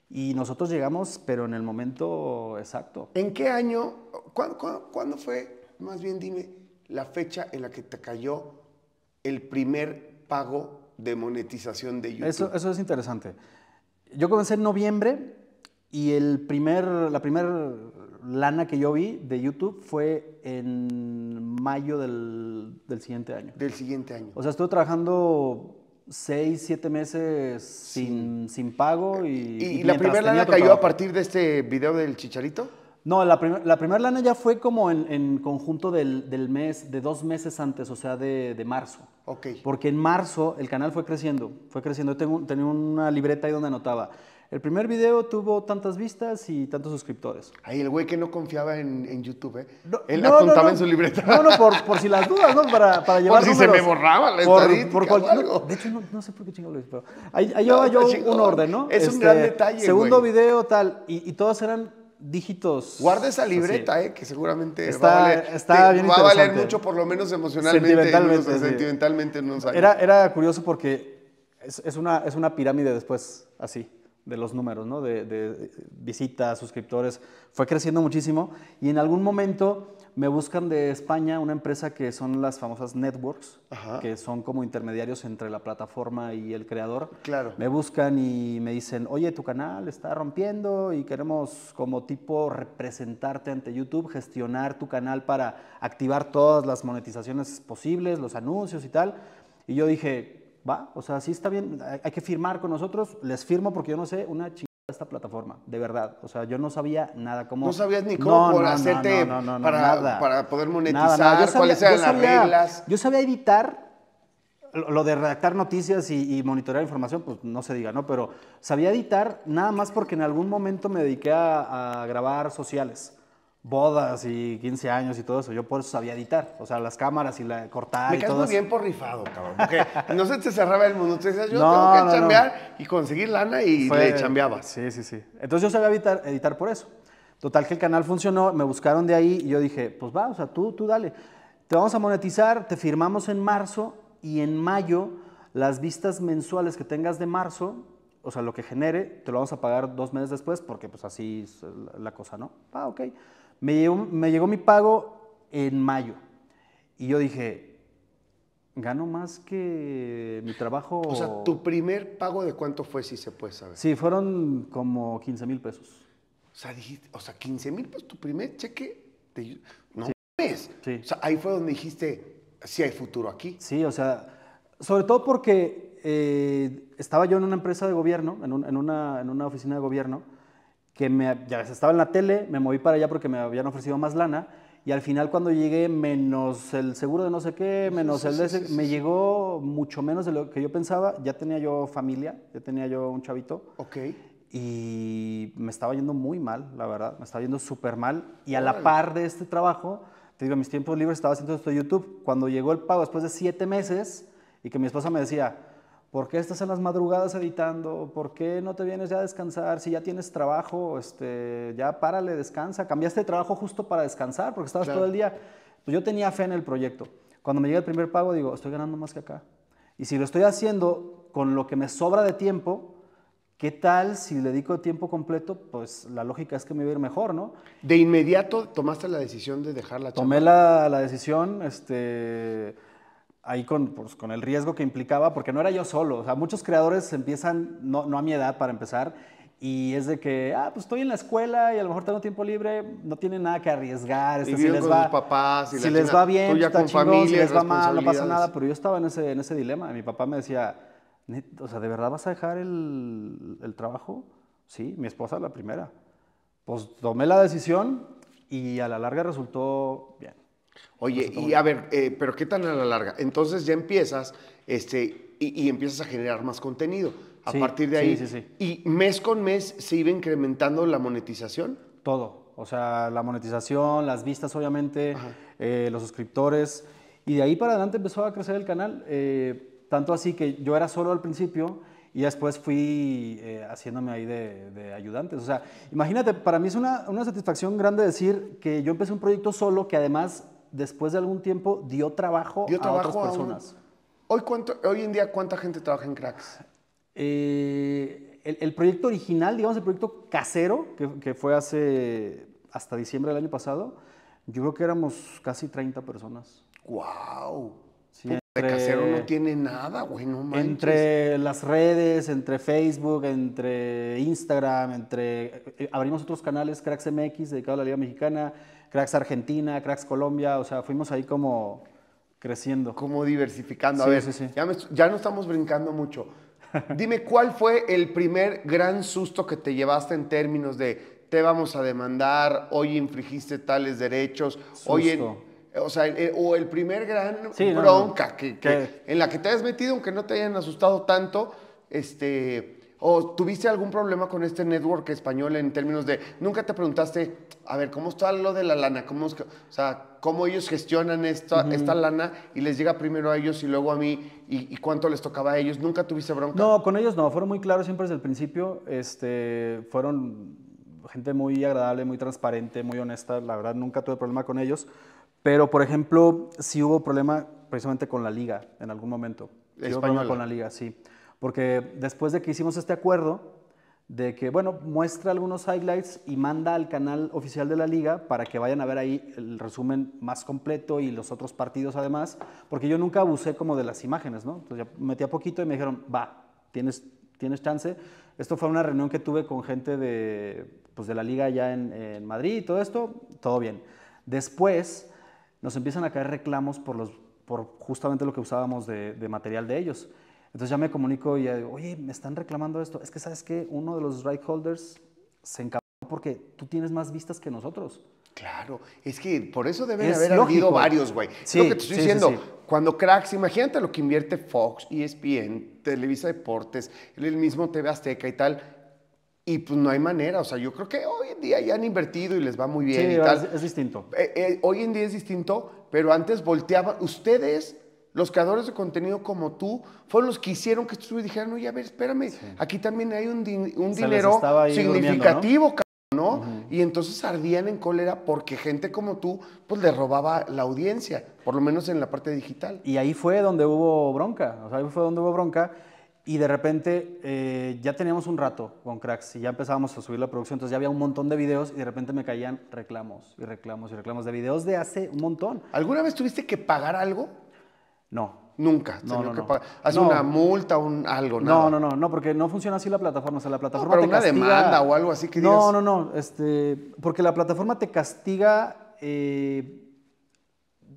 Y nosotros llegamos, pero en el momento exacto. ¿En qué año? cuándo fue? Más bien dime, la fecha en la que te cayó el primer pago de monetización de YouTube. Eso, eso es interesante. Yo comencé en noviembre y el primer, la primera lana que yo vi de YouTube fue en mayo del, del, siguiente año. Del siguiente año. O sea, estuve trabajando seis, siete meses sin, sin, pago y... ¿Y, la primera lana cayó a partir de este video del chicharito? No, la, la primera lana ya fue como en, conjunto del, del, mes, de dos meses antes, o sea, de, de, marzo. Ok. Porque en marzo el canal fue creciendo, fue creciendo. Yo tenía una libreta ahí donde anotaba. El primer video tuvo tantas vistas y tantos suscriptores. Ahí el güey que no confiaba en, en YouTube, ¿eh? No, Él no, apuntaba en su libreta. No, no, por, por, si las dudas, ¿no? Para, para llevar Por si se me borraba la por, por cualquier, De hecho, no, sé por qué chingado lo hice, pero ahí, ahí yo un orden, ¿no? Es un este, gran detalle, Segundo video, tal, y, y todos eran dígitos. Guarda esa libreta, eh, que seguramente va a valer, mucho, por lo menos emocionalmente, sentimentalmente, Era, era curioso porque es, una, es una pirámide después, así, de los números, ¿no? De, de visitas, suscriptores. Fue creciendo muchísimo y en algún momento me buscan de España una empresa que son las famosas networks, que son como intermediarios entre la plataforma y el creador. Claro. Me buscan y me dicen, oye, tu canal está rompiendo y queremos como tipo representarte ante YouTube, gestionar tu canal para activar todas las monetizaciones posibles, los anuncios y tal. Y yo dije, va, o sea, sí está bien, hay que firmar con nosotros, les firmo porque yo no sé una chingada esta plataforma, de verdad. O sea, yo no sabía nada cómo. No sabías ni cómo hacerte para, para poder monetizar, cuáles eran las reglas. Yo sabía editar. Lo de redactar noticias y, monitorear información, pues no se diga, ¿no? Pero sabía editar nada más porque en algún momento me dediqué a, a grabar sociales bodas y 15 años y todo eso. Yo por eso sabía editar. O sea, las cámaras y la cortar Me y todo muy bien por rifado, cabrón. Porque no se te cerraba el mundo. Te yo tengo que chambear y conseguir lana y le chambeaba. Sí, sí, sí. Entonces yo sabía editar, editar por eso. Total que el canal funcionó, me buscaron de ahí y yo dije, pues va, o sea, tú, tú dale. Te vamos a monetizar, te firmamos en marzo y en mayo las vistas mensuales que tengas de marzo, o sea, lo que genere, te lo vamos a pagar dos meses después porque pues así es la cosa, ¿no? Ah, ok. Me llegó, me llegó mi pago en mayo. Y yo dije, gano más que mi trabajo. O sea, tu primer pago de cuánto fue, si se puede saber. Sí, fueron como 15 mil pesos. O sea, o sea, 15 mil pesos, tu primer cheque. De, no mes. O sea, ahí fue donde dijiste, sí hay futuro aquí. Sí, o sea, sobre todo porque eh, estaba yo en una empresa de gobierno, en, en, una, en una oficina de gobierno que me, ya estaba en la tele, me moví para allá porque me habían ofrecido más lana y al final cuando llegué, menos el seguro de no sé qué, menos el de me llegó mucho menos de lo que yo pensaba, ya tenía yo familia, ya tenía yo un chavito. Ok. Y me estaba yendo muy mal, la verdad, me estaba yendo súper mal y a la par de este trabajo, te digo, mis tiempos libres estaba haciendo esto de YouTube. Cuando llegó el pago después de siete meses y que mi esposa me decía, ¿por qué estás en las madrugadas editando? ¿Por qué no te vienes ya a descansar? Si ya tienes trabajo, este, ya párale, descansa. Cambiaste de trabajo justo para descansar porque estabas todo el día. Pues yo tenía fe en el proyecto. Cuando me llega el primer pago, digo, estoy ganando más que acá. Y si lo estoy haciendo con lo que me sobra de tiempo, ¿qué tal si le dedico tiempo completo? Pues la lógica es que me veo a ir mejor, ¿no? De inmediato tomaste la decisión de dejar la Tomé la decisión, este ahí con, pues, con, el riesgo que implicaba, porque no era yo solo. O sea, muchos creadores empiezan, no, a mi edad para empezar, y es de que, ah, pues estoy en la escuela y a lo mejor tengo tiempo libre, no tiene nada que arriesgar. Este, y si les con va, sus papás, si, les va bien, está con si les va mal, no pasa nada. Pero yo estaba en ese, en ese dilema. Mi papá me decía, o sea, ¿de verdad vas a dejar el, el trabajo? Sí, mi esposa la primera. Pues tomé la decisión y a la larga resultó bien. Oye, y a ver, eh, pero ¿qué tan a la larga? Entonces ya empiezas este, y, empiezas a generar más contenido a partir de ahí. Sí, sí, ¿Y mes con mes se iba incrementando la monetización? Todo. O sea, la monetización, las vistas, obviamente, eh, los suscriptores. Y de ahí para adelante empezó a crecer el canal. Eh, tanto así que yo era solo al principio y después fui haciéndome ahí de, de, ayudantes. O sea, imagínate, para mí es una, una satisfacción grande decir que yo empecé un proyecto solo que además después de algún tiempo dio trabajo, a otras personas. ¿Hoy, hoy en día, ¿cuánta gente trabaja en cracks? Eh, el, proyecto original, digamos, el proyecto casero, que, fue hace hasta diciembre del año pasado, yo creo que éramos casi 30 personas. ¡Wow! El casero no tiene nada, güey, Entre las redes, entre Facebook, entre Instagram, entre. Eh, abrimos otros canales, Cracks MX, dedicado a la Liga Mexicana. Cracks Argentina, Cracks Colombia, o sea, fuimos ahí como creciendo. Como diversificando. A veces ver, Ya, no estamos brincando mucho. Dime, ¿cuál fue el primer gran susto que te llevaste en términos de te vamos a demandar, hoy infringiste tales derechos, o sea, o el primer gran bronca Que, en la que te has metido, aunque no te hayan asustado tanto, este, ¿O tuviste algún problema con este network español en términos de, nunca te preguntaste, a ver, ¿cómo está lo de la lana? ¿Cómo, o sea, ¿cómo ellos gestionan esta, esta lana y les llega primero a ellos y luego a mí? Y, cuánto les tocaba a ellos? ¿Nunca tuviste bronca? No, con ellos no, fueron muy claros siempre desde el principio. Este, fueron gente muy agradable, muy transparente, muy honesta. La verdad, nunca tuve problema con ellos. Pero, por ejemplo, sí hubo problema precisamente con la liga en algún momento. Sí con la liga, sí. Porque después de que hicimos este acuerdo, de que, bueno, muestra algunos highlights y manda al canal oficial de la liga para que vayan a ver ahí el resumen más completo y los otros partidos además, porque yo nunca abusé como de las imágenes, ¿no? Entonces ya metí a poquito y me dijeron, va, tienes, tienes chance. Esto fue una reunión que tuve con gente de, pues de la liga ya en, Madrid y todo esto, todo bien. Después nos empiezan a caer reclamos por, los, por justamente lo que usábamos de material de ellos. Entonces ya me comunico y ya digo, oye, me están reclamando esto. Es que sabes que uno de los right holders se encapó porque tú tienes más vistas que nosotros. Claro, es que por eso deben haber habido varios, güey. Sí, lo que te estoy diciendo. Cuando cracks, imagínate lo que invierte Fox, ESPN, Televisa Deportes, el mismo TV Azteca y tal. Y pues no hay manera, o sea, yo creo que hoy en día ya han invertido y les va muy bien. y tal. Es, distinto. Eh, eh, hoy en día es distinto, pero antes volteaban, ustedes los creadores de contenido como tú fueron los que hicieron que tú dijeran, oye, a ver, espérame, aquí también hay un, dinero significativo, ¿no? Y entonces ardían en cólera porque gente como tú, pues le robaba la audiencia, por lo menos en la parte digital. Y ahí fue donde hubo bronca, o sea, ahí fue donde hubo bronca. Y de repente eh, ya teníamos un rato con Cracks y ya empezábamos a subir la producción, entonces ya había un montón de videos y de repente me caían reclamos y reclamos y reclamos de videos de hace un montón. ¿Alguna vez tuviste que pagar algo? No. Nunca. No, que Hace una multa, un algo, No, no, no, no, porque no funciona así la plataforma. O sea, la plataforma pero una demanda o algo así que digas. No, no, no. Este, porque la plataforma te castiga eh,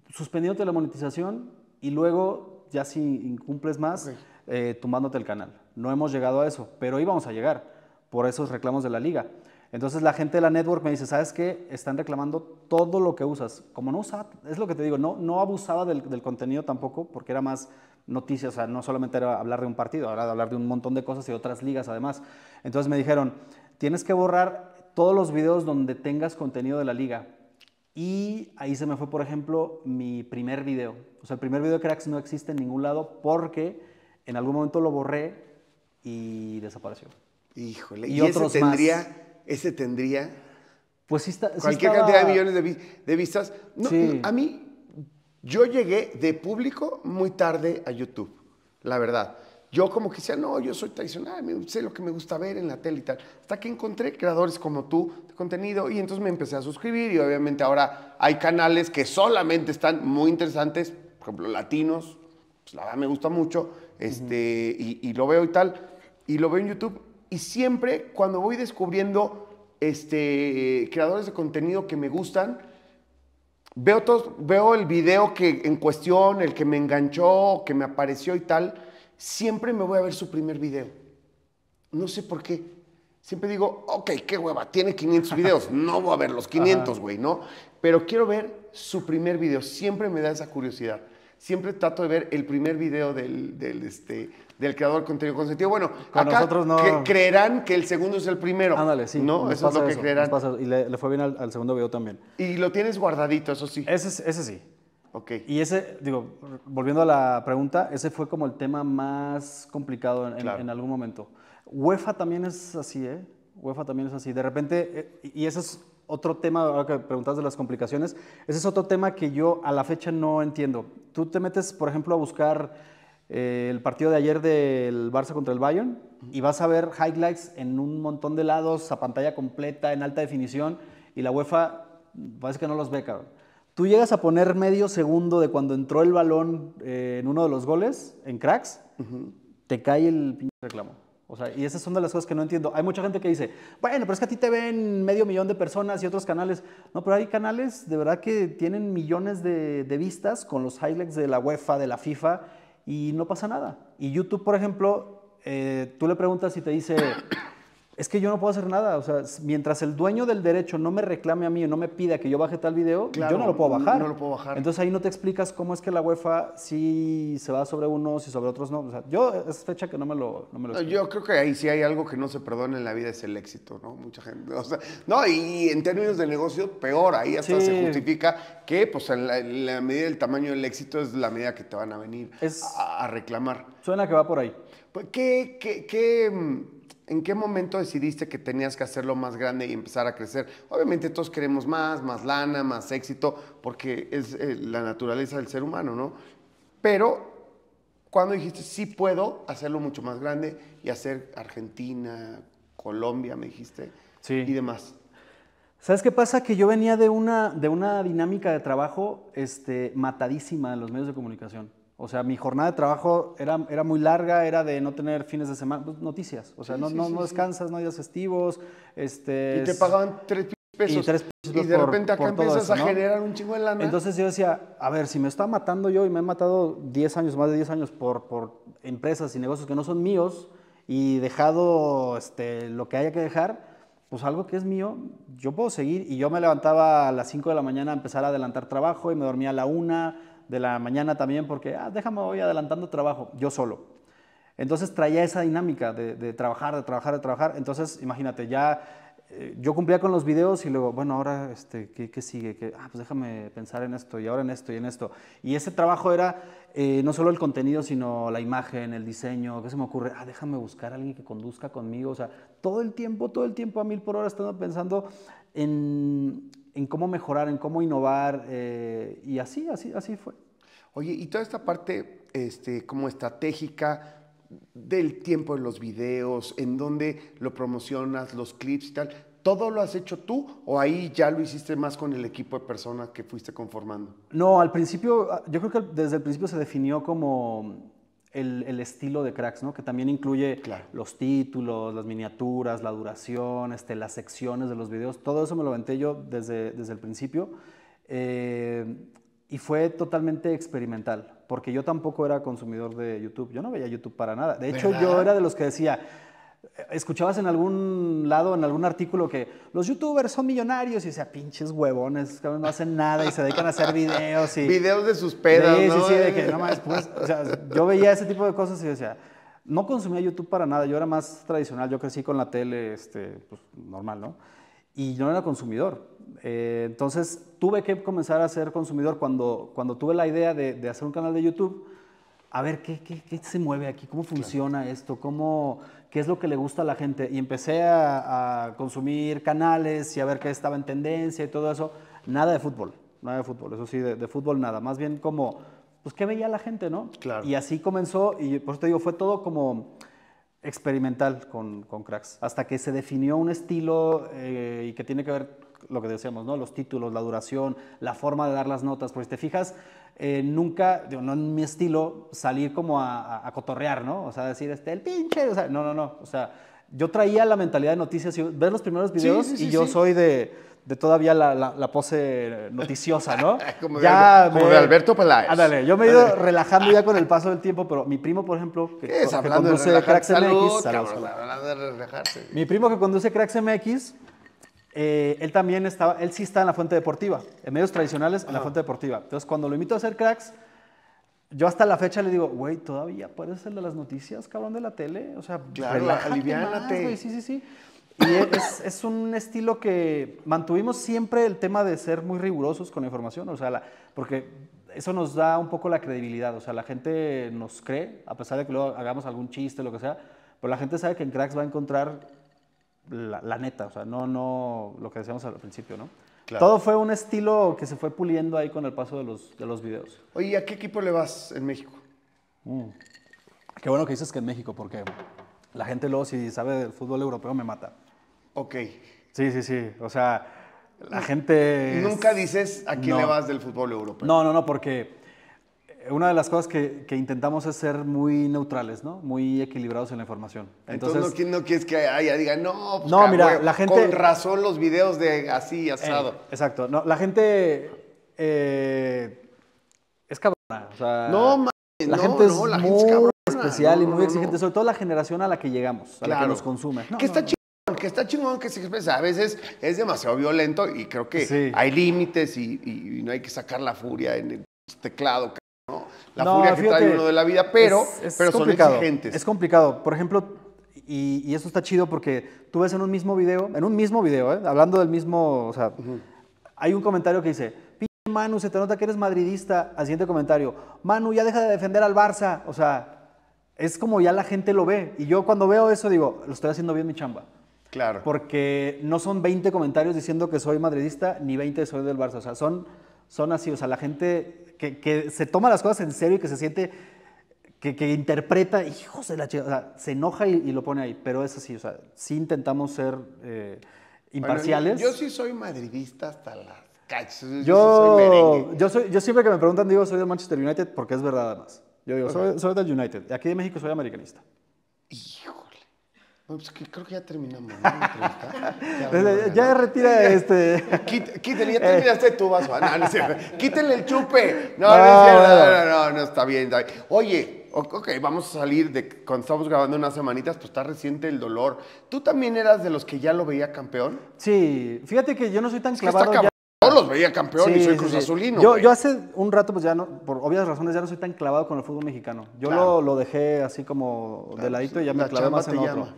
suspendiéndote la monetización y luego, ya si incumples más, eh, tumbándote el canal. No hemos llegado a eso, pero íbamos a llegar por esos reclamos de la liga. Entonces la gente de la network me dice, ¿sabes qué? Están reclamando todo lo que usas. Como no usaba, es lo que te digo, no, no abusaba del, contenido tampoco, porque era más noticias, o sea, no solamente era hablar de un partido, era hablar de un montón de cosas y otras ligas además. Entonces me dijeron, tienes que borrar todos los videos donde tengas contenido de la liga. Y ahí se me fue, por ejemplo, mi primer video. O sea, el primer video de Cracks no existe en ningún lado porque en algún momento lo borré y desapareció. Híjole, y, otros ese tendría ese tendría pues cualquier cantidad de millones de, vistas. No, A mí, yo llegué de público muy tarde a YouTube, la verdad. Yo como que decía, no, yo soy tradicional, sé lo que me gusta ver en la tele y tal. Hasta que encontré creadores como tú de contenido y entonces me empecé a suscribir y obviamente ahora hay canales que solamente están muy interesantes, por ejemplo, latinos, pues la verdad me gusta mucho, este, y, lo veo y tal, y lo veo en YouTube y siempre cuando voy descubriendo este, creadores de contenido que me gustan, veo, veo el video que en cuestión, el que me enganchó, que me apareció y tal, siempre me voy a ver su primer video. No sé por qué. Siempre digo, ok, qué hueva, tiene 500 videos, no voy a ver los 500, güey, ¿no? Pero quiero ver su primer video, siempre me da esa curiosidad siempre trato de ver el primer video del, del, este, del creador contenido consentido. Bueno, acá no... creerán que el segundo es el primero. Ándale, sí. No, eso es lo que creerán. Y le, fue bien al, segundo video también. Y lo tienes guardadito, eso sí. Ese, ese sí. Ok. Y ese, digo, volviendo a la pregunta, ese fue como el tema más complicado en, algún momento. UEFA también es así, ¿eh? UEFA también es así. De repente, eh, y eso es otro tema, ahora que preguntas de las complicaciones, ese es otro tema que yo a la fecha no entiendo. Tú te metes, por ejemplo, a buscar eh, el partido de ayer del Barça contra el Bayern y vas a ver highlights en un montón de lados, a pantalla completa, en alta definición, y la UEFA parece que no los ve, cabrón. Tú llegas a poner medio segundo de cuando entró el balón eh, en uno de los goles, en cracks, te cae el reclamo. O sea, y esas son de las cosas que no entiendo. Hay mucha gente que dice, bueno, pero es que a ti te ven medio millón de personas y otros canales. No, pero hay canales de verdad que tienen millones de, vistas con los highlights de la UEFA, de la FIFA, y no pasa nada. Y YouTube, por ejemplo, eh, tú le preguntas y te dice, es que yo no puedo hacer nada. O sea, mientras el dueño del derecho no me reclame a mí o no me pida que yo baje tal video, yo no lo puedo bajar. lo puedo bajar. Entonces ahí no te explicas cómo es que la UEFA sí se va sobre unos y sobre otros no. O sea, yo es fecha que no me lo, no Yo creo que ahí sí hay algo que no se perdona en la vida, es el éxito, ¿no? Mucha gente. O sea, no, y en términos de negocio, peor. Ahí hasta se justifica que, pues, en la, medida del tamaño del éxito es la medida que te van a venir a, reclamar. Suena que va por ahí. Pues, ¿Qué, qué, qué mm, ¿En qué momento decidiste que tenías que hacerlo más grande y empezar a crecer? Obviamente todos queremos más, más lana, más éxito, porque es eh, la naturaleza del ser humano, ¿no? Pero, cuando dijiste, sí puedo hacerlo mucho más grande y hacer Argentina, Colombia, me dijiste, y demás? ¿Sabes qué pasa? Que yo venía de una, de una dinámica de trabajo este, matadísima en los medios de comunicación. O sea, mi jornada de trabajo era, era muy larga, era de no tener fines de semana, pues, noticias. O sea, no, no, descansas, no hay días festivos. Este, y te pagaban tres pesos. Y tres de repente acá empiezas a generar un chingo de lana. Entonces yo decía, a ver, si me está matando yo y me he matado 10 años, más de 10 años por, por empresas y negocios que no son míos y dejado este, lo que haya que dejar, pues algo que es mío, yo puedo seguir. Y yo me levantaba a las 5 de la mañana a empezar a adelantar trabajo y me dormía a la 1 de la mañana también porque, ah, déjame, voy adelantando trabajo, yo solo. Entonces traía esa dinámica de, trabajar, de trabajar, de trabajar. Entonces, imagínate, ya eh, yo cumplía con los videos y luego, bueno, ahora, este, ¿qué, sigue? que Ah, pues déjame pensar en esto y ahora en esto y en esto. Y ese trabajo era eh, no solo el contenido, sino la imagen, el diseño, ¿qué se me ocurre? Ah, déjame buscar a alguien que conduzca conmigo. O sea, todo el tiempo, todo el tiempo a mil por hora estando pensando en, en cómo mejorar, en cómo innovar, eh, y así, así, así fue. Oye, y toda esta parte este, como estratégica del tiempo de los videos, en dónde lo promocionas, los clips y tal, ¿Todo lo has hecho tú o ahí ya lo hiciste más con el equipo de personas que fuiste conformando? No, al principio, ah, yo creo que desde el principio se definió como el, estilo de cracks, ¿no? Que también incluye los títulos, las miniaturas, la duración, este, las secciones de los videos. Todo eso me lo aventé yo desde, el principio. Eh, y fue totalmente experimental, porque yo tampoco era consumidor de YouTube. Yo no veía YouTube para nada. De hecho, yo era de los que decía Escuchabas en algún lado, en algún artículo, que los youtubers son millonarios y decía, sea, pinches huevones, no hacen nada y se dedican a hacer videos. Y, videos de sus pedos, Sí, ¿no? sí, sí, de que pues, o sea, yo veía ese tipo de cosas y decía, no consumía YouTube para nada, yo era más tradicional, yo crecí con la tele, este, pues, normal, ¿no? Y yo no era consumidor. Eh, entonces tuve que comenzar a ser consumidor cuando, cuando tuve la idea de, hacer un canal de YouTube a ver, ¿qué, qué, ¿qué, se mueve aquí? ¿Cómo funciona esto? ¿Cómo, qué es lo que le gusta a la gente. Y empecé a, consumir canales y a ver qué estaba en tendencia y todo eso. Nada de fútbol, nada de fútbol, eso sí, de, fútbol nada. Más bien como, pues, ¿qué veía la gente, no? Claro. Y así comenzó, y por eso te digo, fue todo como experimental con, con cracks. Hasta que se definió un estilo eh, y que tiene que ver lo que decíamos, ¿no? Los títulos, la duración, la forma de dar las notas. pues te fijas, eh, nunca, no en mi estilo, salir como a, cotorrear, ¿no? O sea, decir, este, el pinche, o sea, no, no, no. O sea, yo traía la mentalidad de noticias y ves los primeros videos y yo soy de, de todavía la, la, pose noticiosa, ¿no? como, ya de, de Alberto Peláez. Ándale, yo me he ido relajando ya con el paso del tiempo, pero mi primo, por ejemplo, que, conduce de MX. Mi primo que conduce Cracks MX eh, él también estaba, él sí está en la fuente deportiva, en medios tradicionales, en la fuente deportiva. Entonces, cuando lo invito a hacer cracks, yo hasta la fecha le digo, güey, todavía puedes ser de las noticias, cabrón, de la tele. O sea, claro, aliviánate. sí, sí, sí. Y es, un estilo que mantuvimos siempre el tema de ser muy rigurosos con la información, o sea, porque eso nos da un poco la credibilidad, o sea, la gente nos cree, a pesar de que luego hagamos algún chiste, lo que sea, pero la gente sabe que en Cracks va a encontrar la, neta, o sea, no, no lo que decíamos al principio, ¿no? Todo fue un estilo que se fue puliendo ahí con el paso de los, de los videos. Oye, ¿a qué equipo le vas en México? Mm. Qué bueno que dices que en México, porque la gente luego, si sabe del fútbol europeo, me mata. Ok. Sí, sí, sí. O sea, la gente. Nunca dices a quién le vas del fútbol europeo. No, no, no, porque una de las cosas que, intentamos es ser muy neutrales, ¿no? Muy equilibrados en la información. Entonces, no, quieres que haya diga, no, pues, mira, la gente con razón los videos de así eh, asado. exacto, no, la gente eh, es cabrona, no, la gente es muy es especial y muy exigente, sobre todo la generación a la que llegamos, a la que nos consume. que está chingón, que está chingón que se expresa. A veces es demasiado violento y creo que hay límites y, y, no hay que sacar la furia en el teclado la furia que uno de la vida, pero, es, son exigentes. Es complicado. Por ejemplo, y, eso está chido porque tú ves en un mismo video, en un mismo video, ¿eh? hablando del mismo, o sea, hay un comentario que dice, Manu, se te nota que eres madridista. Al siguiente comentario, Manu, ya deja de defender al Barça. O sea, es como ya la gente lo ve. Y yo cuando veo eso digo, lo estoy haciendo bien mi chamba. Claro. Porque no son 20 comentarios diciendo que soy madridista, ni 20 soy del Barça. O sea, son son así, o sea, la gente que, se toma las cosas en serio y que se siente, que, interpreta, hijos de la chica, o sea, se enoja y, lo pone ahí, pero es así, o sea, sí intentamos ser eh, imparciales. yo, sí soy madridista hasta las cachas. Yo, yo, soy yo, siempre que me preguntan digo soy del Manchester United porque es verdad además. Yo digo, soy, del United. Aquí de México soy americanista. Hijo pues creo que ya terminamos, ¿no? Ya, retira este. Quítenle, ya eh. terminaste tú vas ah, No, Quítenle el chupe. No, no, no, no, no, está bien. Oye, ok, vamos a salir de cuando estamos grabando unas semanitas, pues está reciente el dolor. ¿Tú también eras de los que ya lo veía campeón? Sí, fíjate que yo no soy tan clavado. los veía campeón y soy cruzazulino Azulino. Yo, hace un rato, pues ya no, por obvias razones, ya no soy tan clavado con el fútbol mexicano. Yo lo, dejé así como de ladito y ya me clavé más en otro.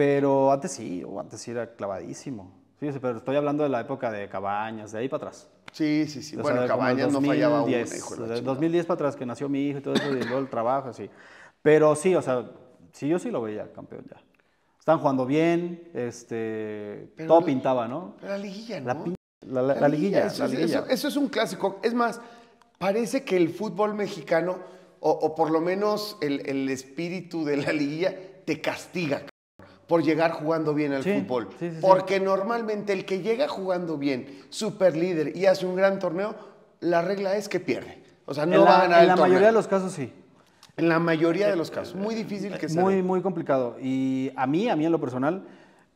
Pero antes sí, antes sí era clavadísimo. Sí, pero estoy hablando de la época de Cabañas, de ahí para atrás. Sí, sí, sí. bueno, Cabañas no fallaba un hijo de 2010 para atrás, que nació mi hijo y todo eso, y luego el trabajo, así. Pero sí, o sea, sí, yo sí lo veía campeón ya. Están jugando bien, este, todo pintaba, ¿no? La liguilla, ¿no? La, la liguilla, eso, es un clásico. Es más, parece que el fútbol mexicano, o, por lo menos el, el espíritu de la liguilla, te castiga por llegar jugando bien al fútbol. Porque normalmente el que llega jugando bien, super líder y hace un gran torneo, la regla es que pierde. O sea, no va a ganar En la mayoría de los casos sí. En la mayoría de los eh, casos. Eh, muy difícil que sea. Muy, muy complicado. Y a mí, a mí en lo personal,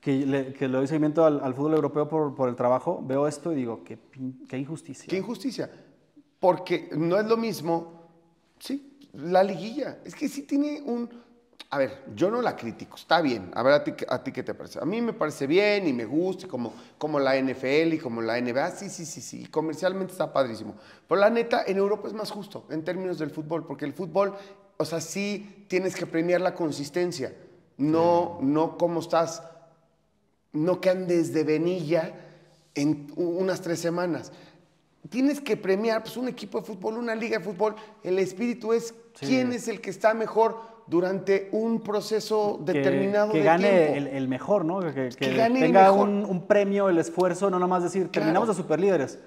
que le, doy seguimiento al, fútbol europeo por, el trabajo, veo esto y digo, qué, qué injusticia. Qué injusticia. Porque no es lo mismo, sí, la liguilla. Es que sí tiene un a ver, yo no la critico, está bien. A ver, a ti, qué te parece. A mí me parece bien y me gusta, como, como la NFL y como la NBA, sí, sí, sí, sí, comercialmente está padrísimo. Pero la neta, en Europa es más justo en términos del fútbol, porque el fútbol, o sea, sí tienes que premiar la consistencia, no, no cómo estás, no que andes de venilla en unas tres semanas. Tienes que premiar pues, un equipo de fútbol, una liga de fútbol. El espíritu es quién es el que está mejor durante un proceso determinado que, gane El, mejor, ¿no? Que, gane el mejor. Un, un, premio, el esfuerzo, no nada más decir, terminamos a de superlíderes.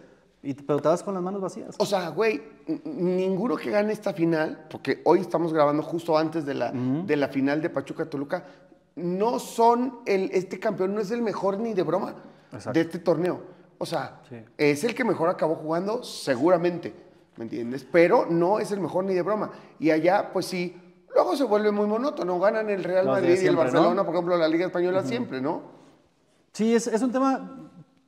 Y te vas con las manos vacías. O sea, güey, ninguno que gane esta final, porque hoy estamos grabando justo antes de la, de la final de Pachuca Toluca, no son el, este campeón no es el mejor ni de broma de este torneo. O sea, es el que mejor acabó jugando, seguramente. ¿Me entiendes? Pero no es el mejor ni de broma. Y allá, pues sí, se vuelve muy monótono. Ganan el Real Madrid y el Barcelona, por ejemplo, la Liga Española siempre, ¿no? Sí, es, un tema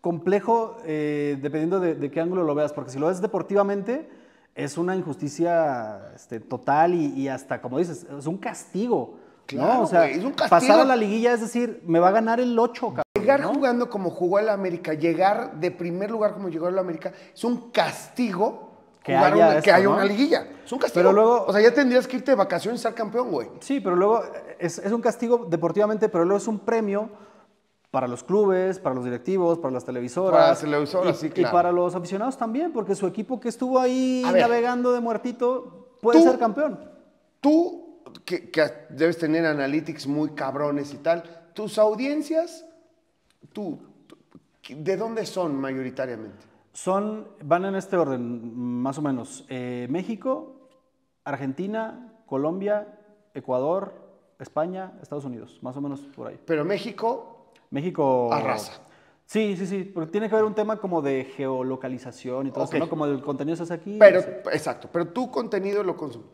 complejo eh, dependiendo de, qué ángulo lo veas, porque si lo ves deportivamente, es una injusticia este, total y, hasta, como dices, es un castigo. Claro, o sea, Pasar a la liguilla es decir, me va a ganar el 8, Llegar jugando como jugó el América, llegar de primer lugar como llegó el América, es un castigo que hay una, que una liguilla. Es un castigo. Pero luego, o sea, ya tendrías que irte de vacaciones y ser campeón, güey. Sí, pero luego es, un castigo deportivamente, pero luego es un premio para los clubes, para los directivos, para las televisoras. Para las y, para los aficionados también, porque su equipo que estuvo ahí navegando de muertito puede ser campeón. Tú, que, que, debes tener analytics muy cabrones y tal, tus audiencias, tú, ¿de dónde son mayoritariamente? Son, van en este orden, más o menos. Eh, México, Argentina, Colombia, Ecuador, España, Estados Unidos, más o menos por ahí. Pero México. México. Arrasa. Sí, sí, sí, porque tiene que haber un tema como de geolocalización y todo eso, ¿no? Como el contenido se aquí. Pero, exacto, pero tu contenido lo consumes.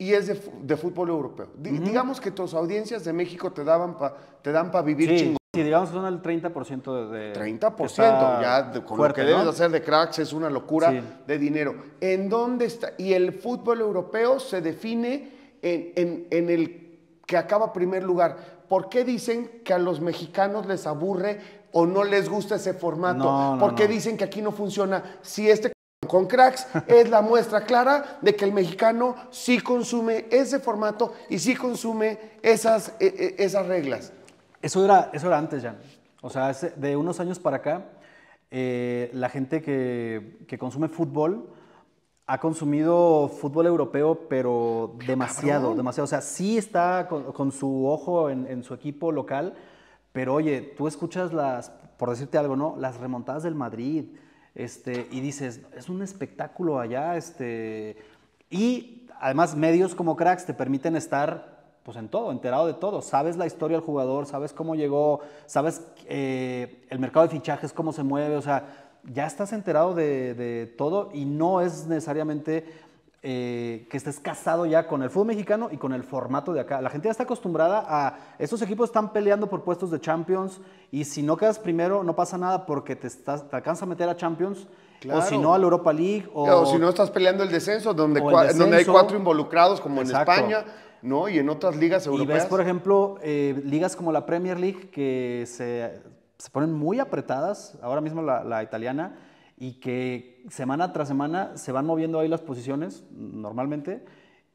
Y es de, fútbol europeo. Digamos que tus audiencias de México te, daban te dan para vivir sí, si digamos son el 30% de... 30%, ya con lo que debes hacer de cracks es una locura de dinero. ¿En dónde está? Y el fútbol europeo se define en, en, en el que acaba primer lugar. ¿Por qué dicen que a los mexicanos les aburre o no les gusta ese formato? ¿Por qué dicen que aquí no funciona? Si este con cracks es la muestra clara de que el mexicano sí consume ese formato y sí consume esas, e, e, esas reglas. Eso era, eso era antes ya. O sea, de unos años para acá, eh, la gente que, consume fútbol ha consumido fútbol europeo, pero ah, demasiado, demasiado. O sea, sí está con, su ojo en, su equipo local, pero oye, tú escuchas las, por decirte algo, ¿no? Las remontadas del Madrid, este, y dices, es un espectáculo allá, este. Y además, medios como Cracks te permiten estar pues en todo, enterado de todo. Sabes la historia del jugador, sabes cómo llegó, sabes eh, el mercado de fichajes, cómo se mueve, o sea, ya estás enterado de, todo y no es necesariamente eh, que estés casado ya con el fútbol mexicano y con el formato de acá. La gente ya está acostumbrada a, estos equipos están peleando por puestos de Champions y si no quedas primero no pasa nada porque te, te alcanza a meter a Champions o si no, a la Europa League. O, si no, estás peleando el descenso, donde, donde hay cuatro involucrados, como en España, ¿no? Y en otras ligas europeas. Y ves, por ejemplo, eh, ligas como la Premier League que se, se ponen muy apretadas, ahora mismo la, la, italiana, y que semana tras semana se van moviendo ahí las posiciones, normalmente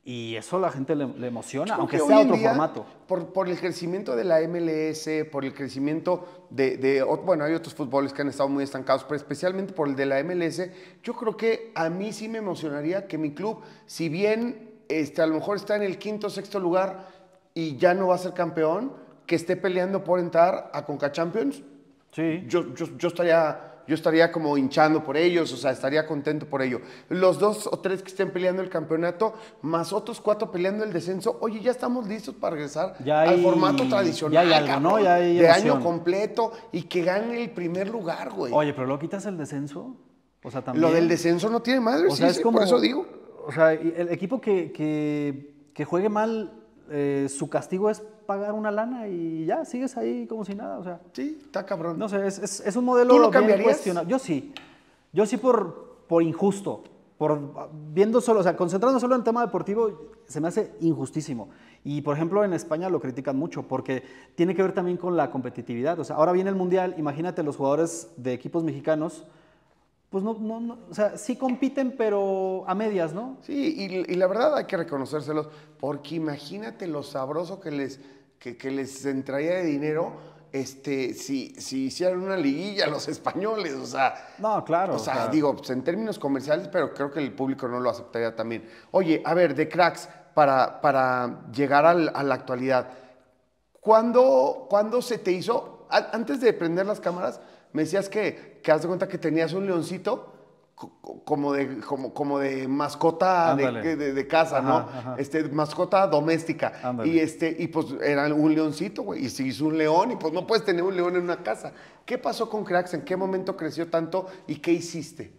y eso la gente le, emociona, aunque sea otro formato. Por, por, el crecimiento de la MLS, por el crecimiento de, Bueno, hay otros fútboles que han estado muy estancados, pero especialmente por el de la MLS, yo creo que a mí sí me emocionaría que mi club, si bien este, a lo mejor está en el quinto o sexto lugar y ya no va a ser campeón, que esté peleando por entrar a Conca Champions. Sí. yo, yo estaría yo estaría como hinchando por ellos, o sea, estaría contento por ello. Los dos o tres que estén peleando el campeonato, más otros cuatro peleando el descenso, oye, ya estamos listos para regresar al formato tradicional. de año completo y que gane el primer lugar, güey. Oye, pero lo quitas el descenso. O sea, también. Lo del descenso no tiene madre, o sea, es como, por eso digo. O sea, el equipo que, que, juegue mal, eh, su castigo es pagar una lana y ya, sigues ahí como si nada, o sea. Sí, está cabrón. No sé, es, es, un modelo ¿Tú lo Yo sí, yo sí por, por injusto, por viendo solo, o sea, concentrando solo en tema deportivo, se me hace injustísimo. Y por ejemplo, en España lo critican mucho porque tiene que ver también con la competitividad. O sea, ahora viene el Mundial, imagínate los jugadores de equipos mexicanos pues no, no, o sea, sí compiten, pero a medias, ¿no? Sí, y, la verdad hay que reconocérselos, porque imagínate lo sabroso que les, que, les entraría de dinero este, si, si hicieran una liguilla los españoles, o sea. No, claro. O sea, digo, pues, en términos comerciales, pero creo que el público no lo aceptaría también. Oye, a ver, de cracks, para, para llegar a la actualidad, ¿cuándo, se te hizo? antes de prender las cámaras, me decías que que haz de cuenta que tenías un leoncito como de, como, de mascota de, casa, ¿no? Este, mascota doméstica. Y este, y pues era un leoncito, güey. Y se hizo un león, y pues no puedes tener un león en una casa. ¿Qué pasó con Cracks? ¿En qué momento creció tanto y qué hiciste?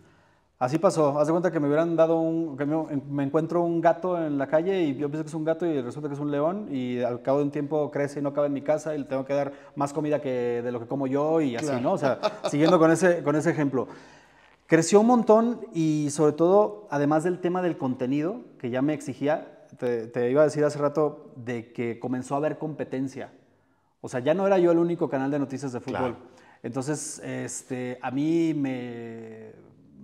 Así pasó. Haz de cuenta que me hubieran dado un. Que me, encuentro un gato en la calle y yo pienso que es un gato y resulta que es un león. Y al cabo de un tiempo crece y no cabe en mi casa y le tengo que dar más comida que de lo que como yo y así, ¿no? O sea, siguiendo con ese, con ese ejemplo. Creció un montón y sobre todo, además del tema del contenido, que ya me exigía, te, iba a decir hace rato de que comenzó a haber competencia. O sea, ya no era yo el único canal de noticias de fútbol. Entonces, este, a mí me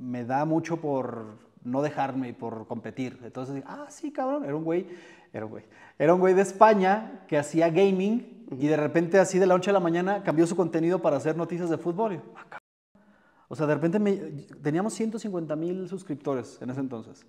me da mucho por no dejarme y por competir. Entonces, ah, sí, cabrón, era un güey, era un güey, era un güey de España que hacía gaming y de repente así de la noche a la mañana cambió su contenido para hacer noticias de fútbol. Ah, o sea, de repente teníamos 150 mil suscriptores en ese entonces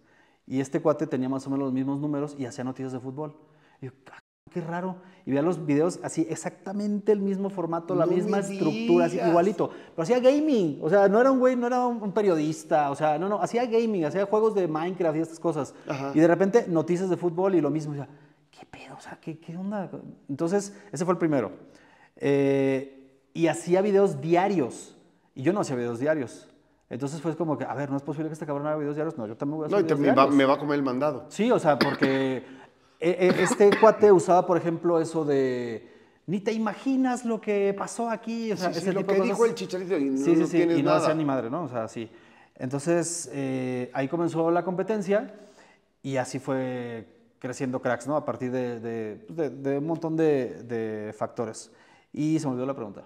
y este cuate tenía más o menos los mismos números y hacía noticias de fútbol. Y yo, ah, qué raro. Y veía los videos así, exactamente el mismo formato, la misma estructura, así, igualito. Pero hacía gaming, o sea, no era un güey, no era un, periodista, o sea, no, no, hacía gaming, hacía juegos de Minecraft y estas cosas. Y de repente noticias de fútbol y lo mismo. O sea, ¿qué pedo? O sea, ¿qué, onda? Entonces, ese fue el primero. Eh, y hacía videos diarios. Y yo no hacía videos diarios. Entonces fue como que, a ver, no es posible que este cabrón haga videos diarios. No, yo también voy a hacer. No, y te, me, va, me va a comer el mandado. Sí, o sea, porque e, e, este cuate usaba, por ejemplo, eso de ni te imaginas lo que pasó aquí. O sea, ese lo que dijo el chicharito y no, sí, sí, sí, y no hacía ni madre, ¿no? O sea, sí. Entonces, eh, ahí comenzó la competencia y así fue creciendo cracks, ¿no? A partir de, de pues, un montón de, factores. Y se me olvidó la pregunta.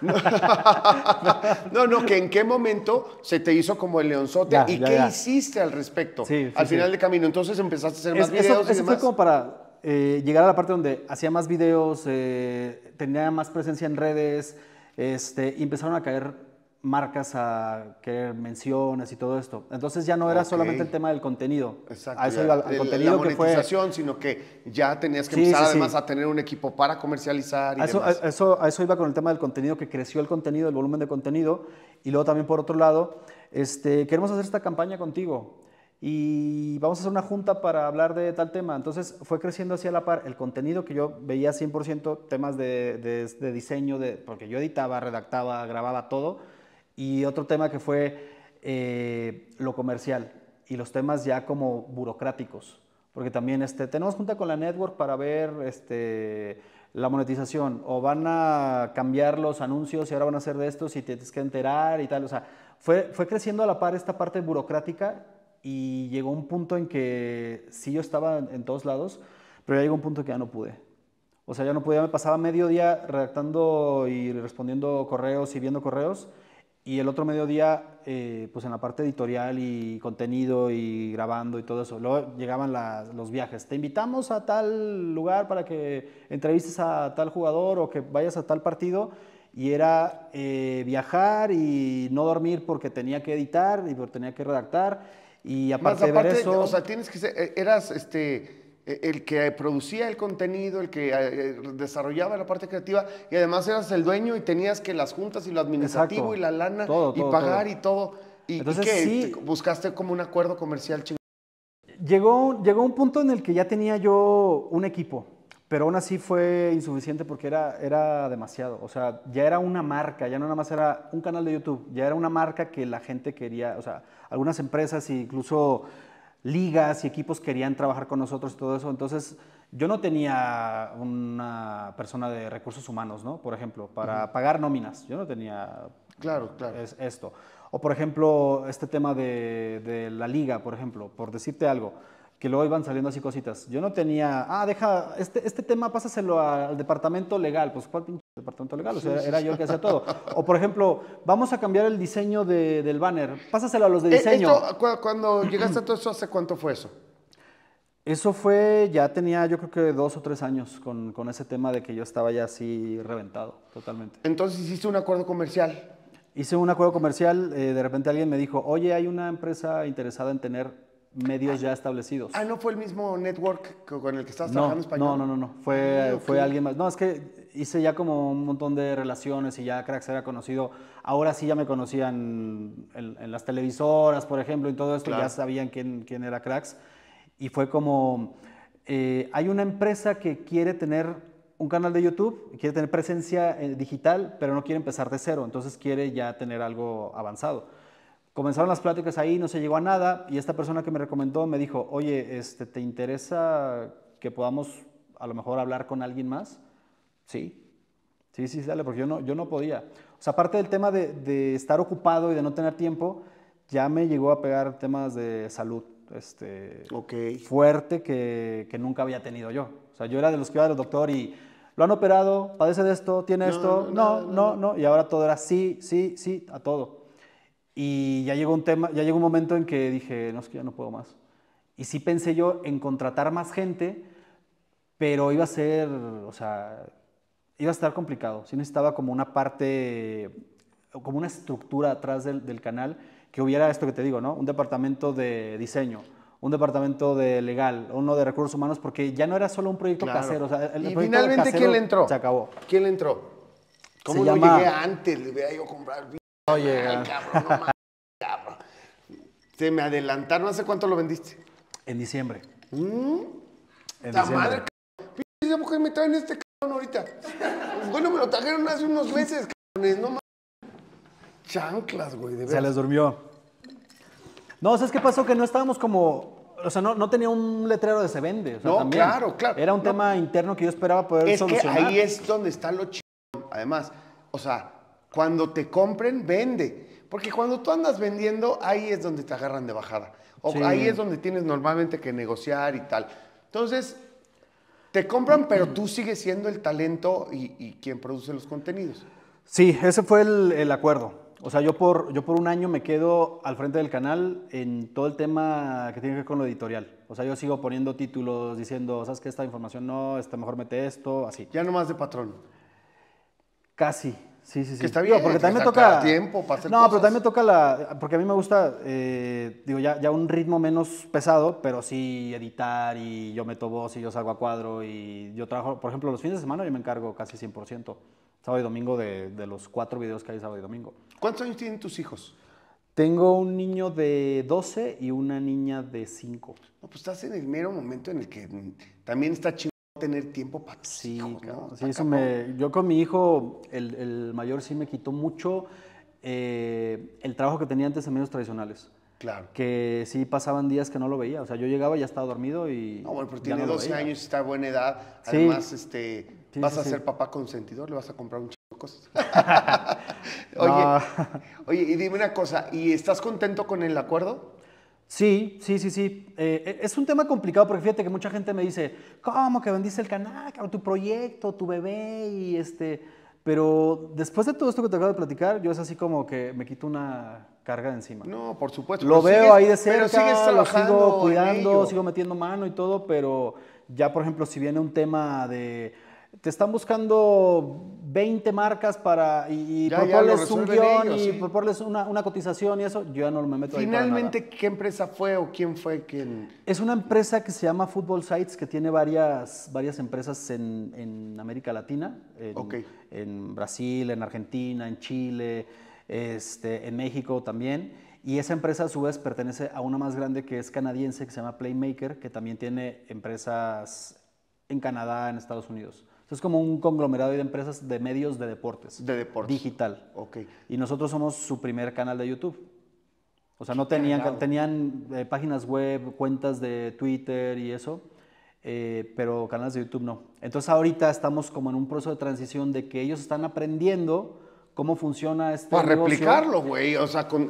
no, no, que en qué momento se te hizo como el leonzote y qué hiciste al respecto al final de del camino. Entonces empezaste a hacer más videos. Eso, fue como para eh, llegar a la parte donde hacía más videos, eh, tenía más presencia en redes, este, y empezaron a caer marcas a que menciones y todo esto. Entonces ya no era solamente el tema del contenido. Exacto. A eso iba, el, contenido que fue... sino que ya tenías que empezar además a tener un equipo para comercializar a eso, eso, iba con el tema del contenido, que creció el contenido, el volumen de contenido. Y luego también por otro lado, este, queremos hacer esta campaña contigo y vamos a hacer una junta para hablar de tal tema. Entonces fue creciendo hacia la par el contenido que yo veía 100% temas de, de, de diseño, de, porque yo editaba, redactaba, grababa todo y otro tema que fue eh, lo comercial y los temas ya como burocráticos, porque también este, tenemos junta con la network para ver este, la monetización, o van a cambiar los anuncios y ahora van a hacer de estos y tienes que enterar y tal, o sea, fue, fue creciendo a la par esta parte burocrática y llegó un punto en que sí yo estaba en, todos lados, pero ya llegó un punto que ya no pude. O sea, ya no podía, me pasaba medio día redactando y respondiendo correos y viendo correos y el otro mediodía, eh, pues en la parte editorial y contenido y grabando y todo eso. Luego llegaban los viajes. Te invitamos a tal lugar para que entrevistes a tal jugador o que vayas a tal partido. Y era eh, viajar y no dormir porque tenía que editar y tenía que redactar. Y aparte, de eso. O sea, tienes que ser, eh, eras este e-, el que producía el contenido, el que eh, eh, desarrollaba la parte creativa y además eras el dueño y tenías que las juntas y lo administrativo y la lana y pagar y todo. Y, Entonces, buscaste como un acuerdo comercial Llegó, llegó un punto en el que ya tenía yo un equipo, pero aún así fue insuficiente porque era, era demasiado. O sea, ya era una marca, ya no nada más era un canal de YouTube, ya era una marca que la gente quería. O sea, algunas empresas, incluso ligas y equipos querían trabajar con nosotros y todo eso. Entonces, yo no tenía una persona de recursos humanos, ¿no? Por ejemplo, para pagar nóminas. Yo no tenía claro, claro. Es, esto. O, por ejemplo, este tema de, de la liga, por ejemplo, por decirte algo que luego iban saliendo así cositas. Yo no tenía, ah, deja, este, este tema pásaselo al departamento legal. Pues, ¿cuál pinche departamento legal? O sea, era, yo el que hacía todo. O, por ejemplo, vamos a cambiar el diseño del banner. Pásaselo a los de eh, diseño. cuando llegaste a todo eso, ¿hace cuánto fue eso? Eso fue, ya tenía yo creo que dos o tres años con, ese tema de que yo estaba ya así reventado totalmente. Entonces hiciste un acuerdo comercial. Hice un acuerdo comercial, eh, de repente alguien me dijo, oye, hay una empresa interesada en tener medios ya establecidos. Ah, ¿no fue el mismo network con el que estabas trabajando en español? No, no, no, no. Fue, ah, fue alguien más. No, es que hice ya como un montón de relaciones y ya Cracks era conocido. Ahora sí ya me conocían en, las televisoras, por ejemplo, y todo esto. Ya sabían quién, quién era Cracks. Y fue como... Eh, hay una empresa que quiere tener un canal de YouTube, quiere tener presencia eh, digital, pero no quiere empezar de cero, entonces quiere ya tener algo avanzado. Comenzaron las pláticas ahí, no se llegó a nada y esta persona que me recomendó me dijo, oye, este, ¿te interesa que podamos a lo mejor hablar con alguien más? Sí, sí, sí, dale, porque yo no, yo no podía. O sea, aparte del tema de, estar ocupado y de no tener tiempo, ya me llegó a pegar temas de salud este, fuerte que, nunca había tenido yo. O sea, yo era de los que iba al doctor y lo han operado, padece de esto, tiene esto, no no, no, y ahora todo era sí, sí, sí, a todo. Y ya llegó un tema, ya llegó un momento en que dije, no, es que ya no puedo más. Y sí pensé yo en contratar más gente, pero iba a ser, o sea, iba a estar complicado. Sí necesitaba como una parte, como una estructura atrás del, del canal que hubiera esto que te digo, ¿no? Un departamento de diseño, un departamento de legal, uno de recursos humanos, porque ya no era solo un proyecto casero. O sea, el y finalmente, ¿quién le entró? Se acabó. ¿Quién le entró? ¿Cómo se no llegué antes? Le hubiera ido a comprar Oye, ah. cabrón, no cabrón. Se me adelantaron. ¿Hace cuánto lo vendiste? En diciembre. ¿Mm? En La diciembre. madre, cabrón. mujer me traen este cabrón ahorita. Bueno, me lo trajeron hace unos meses, cabrones. No mames. Chanclas, güey, de Se les durmió. No, ¿sabes qué pasó? Que no estábamos como o sea, no, tenía un letrero de se vende. O sea, no, claro, claro. Era un tema interno que yo esperaba poder es solucionar. Que ahí es donde está lo chido, además. O sea, cuando te compren, vende. Porque cuando tú andas vendiendo, ahí es donde te agarran de bajada. O ahí es donde tienes normalmente que negociar y tal. Entonces, te compran, pero tú sigues siendo el talento y, quien produce los contenidos. Sí, ese fue el, acuerdo. O sea, yo por, yo por un año me quedo al frente del canal en todo el tema que tiene que ver con lo editorial. O sea, yo sigo poniendo títulos diciendo, sabes que esta información no, esta mejor mete esto, así. Ya nomás de patrón. Casi. Sí, sí, sí. Que está bien, porque también me toca tiempo para No, pero también me toca la porque a mí me gusta eh, digo ya, ya un ritmo menos pesado, pero sí editar y yo meto voz y yo salgo a cuadro y yo trabajo, por ejemplo, los fines de semana yo me encargo casi 100% sábado y domingo de, de, los cuatro videos que hay sábado y domingo. ¿Cuántos años tienen tus hijos? Tengo un niño de 12 y una niña de 5. No, pues estás en el mero momento en el que también está chingando tener tiempo para tus sí, eso yo con mi hijo, el, mayor sí me quitó mucho eh, el trabajo que tenía antes en medios tradicionales. Claro. Que sí pasaban días que no lo veía. O sea, yo llegaba y ya estaba dormido y. No, bueno, pero tiene 12 años y está a buena edad. Además, este, vas a ser papá consentidor, le vas a comprar un chico de cosas. oye, oye, y dime una cosa, ¿y estás contento con el acuerdo? Sí, sí, sí, sí. Eh, e, es un tema complicado porque fíjate que mucha gente me dice, ¿cómo que vendiste el canal, tu proyecto, tu bebé? Y este, pero después de todo esto que te acabo de platicar, yo es así como que me quito una carga de encima. No, por supuesto. Lo veo ahí de cerca, lo sigo cuidando, sigo metiendo mano y todo, pero ya, por ejemplo, si viene un tema de te están buscando 20 marcas para y, y un guión y proporles una, una, cotización y eso, yo ya no me meto ahí para ¿qué empresa fue o quién fue quien...? Es una empresa que se llama Football Sites, que tiene varias, varias empresas en, América Latina, en, en, Brasil, en Argentina, en Chile, este, en México también. Y esa empresa a su vez pertenece a una más grande que es canadiense, que se llama Playmaker, que también tiene empresas en Canadá, en Estados Unidos. Es como un conglomerado de empresas de medios de deportes. De deportes. Digital. Ok. Y nosotros somos su primer canal de YouTube. O sea, no tenían, tenían eh, páginas web, cuentas de Twitter y eso, eh, pero canales de YouTube no. Entonces ahorita estamos como en un proceso de transición de que ellos están aprendiendo cómo funciona este Para replicarlo, güey, o sea, con,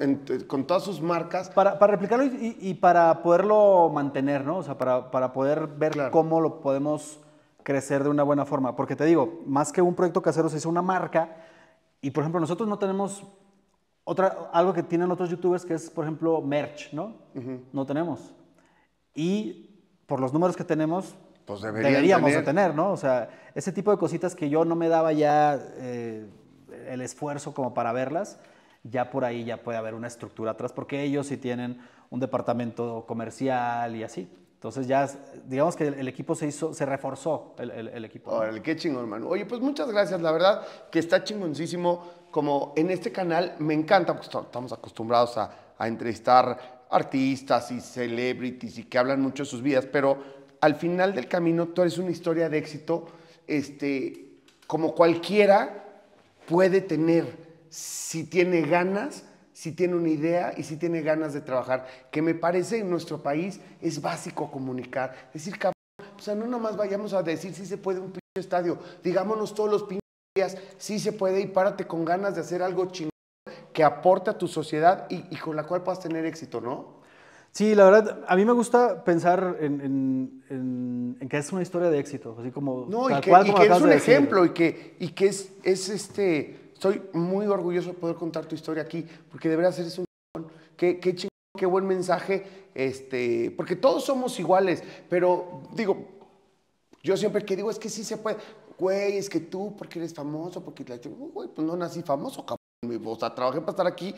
todas sus marcas. Para, para replicarlo y, para poderlo mantener, ¿no? O sea, para, poder ver cómo lo podemos crecer de una buena forma. Porque te digo, más que un proyecto casero, se hizo una marca. Y por ejemplo, nosotros no tenemos otra, algo que tienen otros youtubers que es, por ejemplo, merch, ¿no? No tenemos. Y por los números que tenemos, pues deberíamos tener. de tener, ¿no? O sea, ese tipo de cositas que yo no me daba ya eh, el esfuerzo como para verlas, ya por ahí ya puede haber una estructura atrás, porque ellos sí tienen un departamento comercial y así. Entonces ya, digamos que el, equipo se hizo, se reforzó el, equipo. Ahora, qué chingón, hermano! Oye, pues muchas gracias. La verdad que está chingoncísimo. Como en este canal me encanta, porque estamos acostumbrados a, a entrevistar artistas y celebrities y que hablan mucho de sus vidas, pero al final del camino tú eres una historia de éxito, este, como cualquiera puede tener, si tiene ganas si tiene una idea y si tiene ganas de trabajar, que me parece en nuestro país es básico comunicar, decir, cabrón, o sea, no nomás vayamos a decir si se puede un pinche estadio, digámonos todos los pinches días, si se puede y párate con ganas de hacer algo chingón que aporte a tu sociedad y, con la cual puedas tener éxito, ¿no? Sí, la verdad, a mí me gusta pensar en, que es una historia de éxito, así como... No, y que, es un ejemplo y que, y que es, es este Estoy muy orgulloso de poder contar tu historia aquí, porque de ser eres un Qué, qué chingón, qué buen mensaje. Este, porque todos somos iguales, pero digo, yo siempre que digo es que sí se puede. Güey, es que tú, porque eres famoso, porque güey, pues no nací famoso, cabrón. O sea, trabajé para estar aquí,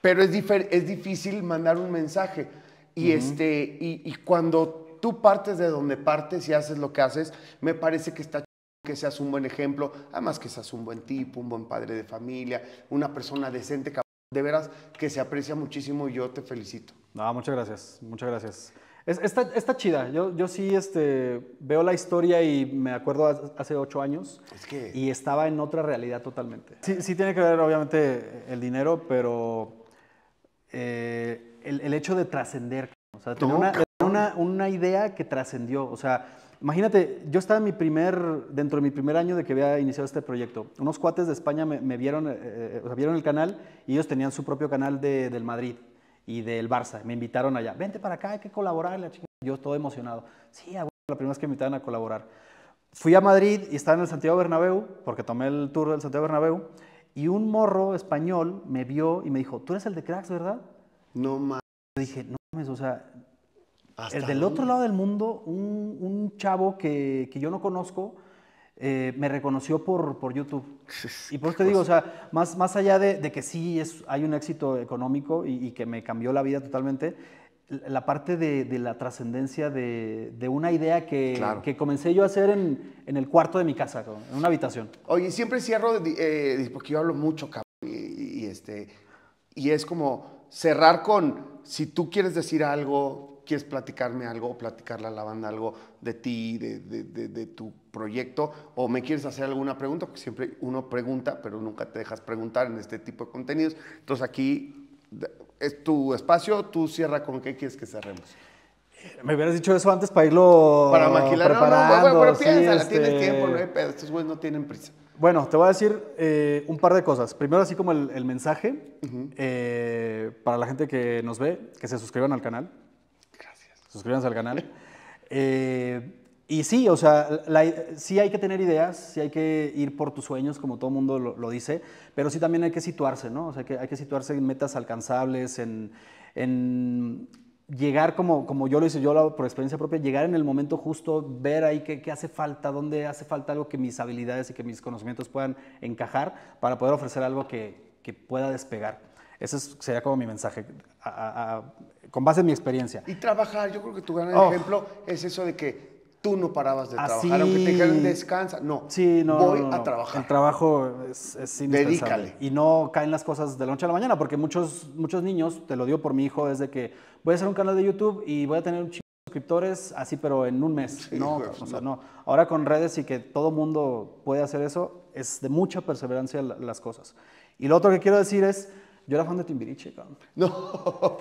pero es, es difícil mandar un mensaje. Y, este, y cuando tú partes de donde partes y haces lo que haces, me parece que está que seas un buen ejemplo, además que seas un buen tipo, un buen padre de familia, una persona decente, de veras que se aprecia muchísimo y yo te felicito. No, muchas gracias, muchas gracias. está, chida, yo, sí este, veo la historia y me acuerdo hace ocho años que... y estaba en otra realidad totalmente. Sí, tiene que ver obviamente el dinero, pero eh, el, hecho de trascender, o sea, tener una, una idea que trascendió, o sea, Imagínate, yo estaba en mi primer, dentro de mi primer año de que había iniciado este proyecto. Unos cuates de España me, vieron, eh, eh, o sea, vieron el canal y ellos tenían su propio canal de, del Madrid y del Barça. Me invitaron allá, vente para acá, hay que colaborar. La chica. Yo todo emocionado. Sí, ah, la primera vez que me invitaron a colaborar. Fui a Madrid y estaba en el Santiago Bernabéu, porque tomé el tour del Santiago Bernabéu, y un morro español me vio y me dijo, tú eres el de Cracks, ¿verdad? No mames. Yo dije, no mames, o sea, el el otro lado del mundo, un, chavo que, yo no conozco eh, me reconoció por, por YouTube. Y por eso te pues digo, o sea, más, más allá de, que sí es, hay un éxito económico y, que me cambió la vida totalmente, la parte de, la trascendencia de, una idea que, que, comencé yo a hacer en, el cuarto de mi casa, en una habitación. Oye, siempre cierro, eh, porque yo hablo mucho, cabrón, y, este, y es como cerrar con, si tú quieres decir algo, quieres platicarme algo o platicarle a la banda algo de ti, de, tu proyecto, o me quieres hacer alguna pregunta, porque siempre uno pregunta, pero nunca te dejas preguntar en este tipo de contenidos. Entonces aquí es tu espacio, tú cierra con qué quieres que cerremos. Me hubieras dicho eso antes para irlo para maquilar. preparando. bueno, pero este tienes tiempo, no hay estos güeyes no tienen prisa. Bueno, te voy a decir eh, un par de cosas. Primero, así como el, mensaje, eh, para la gente que nos ve, que se suscriban al canal suscríbanse al canal. Eh, y sí, o sea, sí hay que tener ideas, sí hay que ir por tus sueños, como todo mundo lo, dice, pero sí también hay que situarse, ¿no? O sea, que hay que situarse en metas alcanzables, en, en llegar como, como yo lo hice, yo por experiencia propia, llegar en el momento justo, ver ahí qué, hace falta, dónde hace falta algo que mis habilidades y que mis conocimientos puedan encajar para poder ofrecer algo que, que pueda despegar. Ese sería como mi mensaje, a con base en mi experiencia. Y trabajar, yo creo que tu gran oh. ejemplo es eso de que tú no parabas de trabajar, aunque te dijeran descansa. No, sí, no voy a trabajar. El trabajo es, es indispensable. Y no caen las cosas de la noche a la mañana, porque muchos, muchos niños, te lo digo por mi hijo, es de que voy a hacer un canal de YouTube y voy a tener un chico de suscriptores así pero en un mes no, o sea, no ahora con redes y que todo mundo puede hacer eso es de mucha perseverancia las cosas y lo otro que quiero decir es yo era fan de Timbiriche, cabrón. No.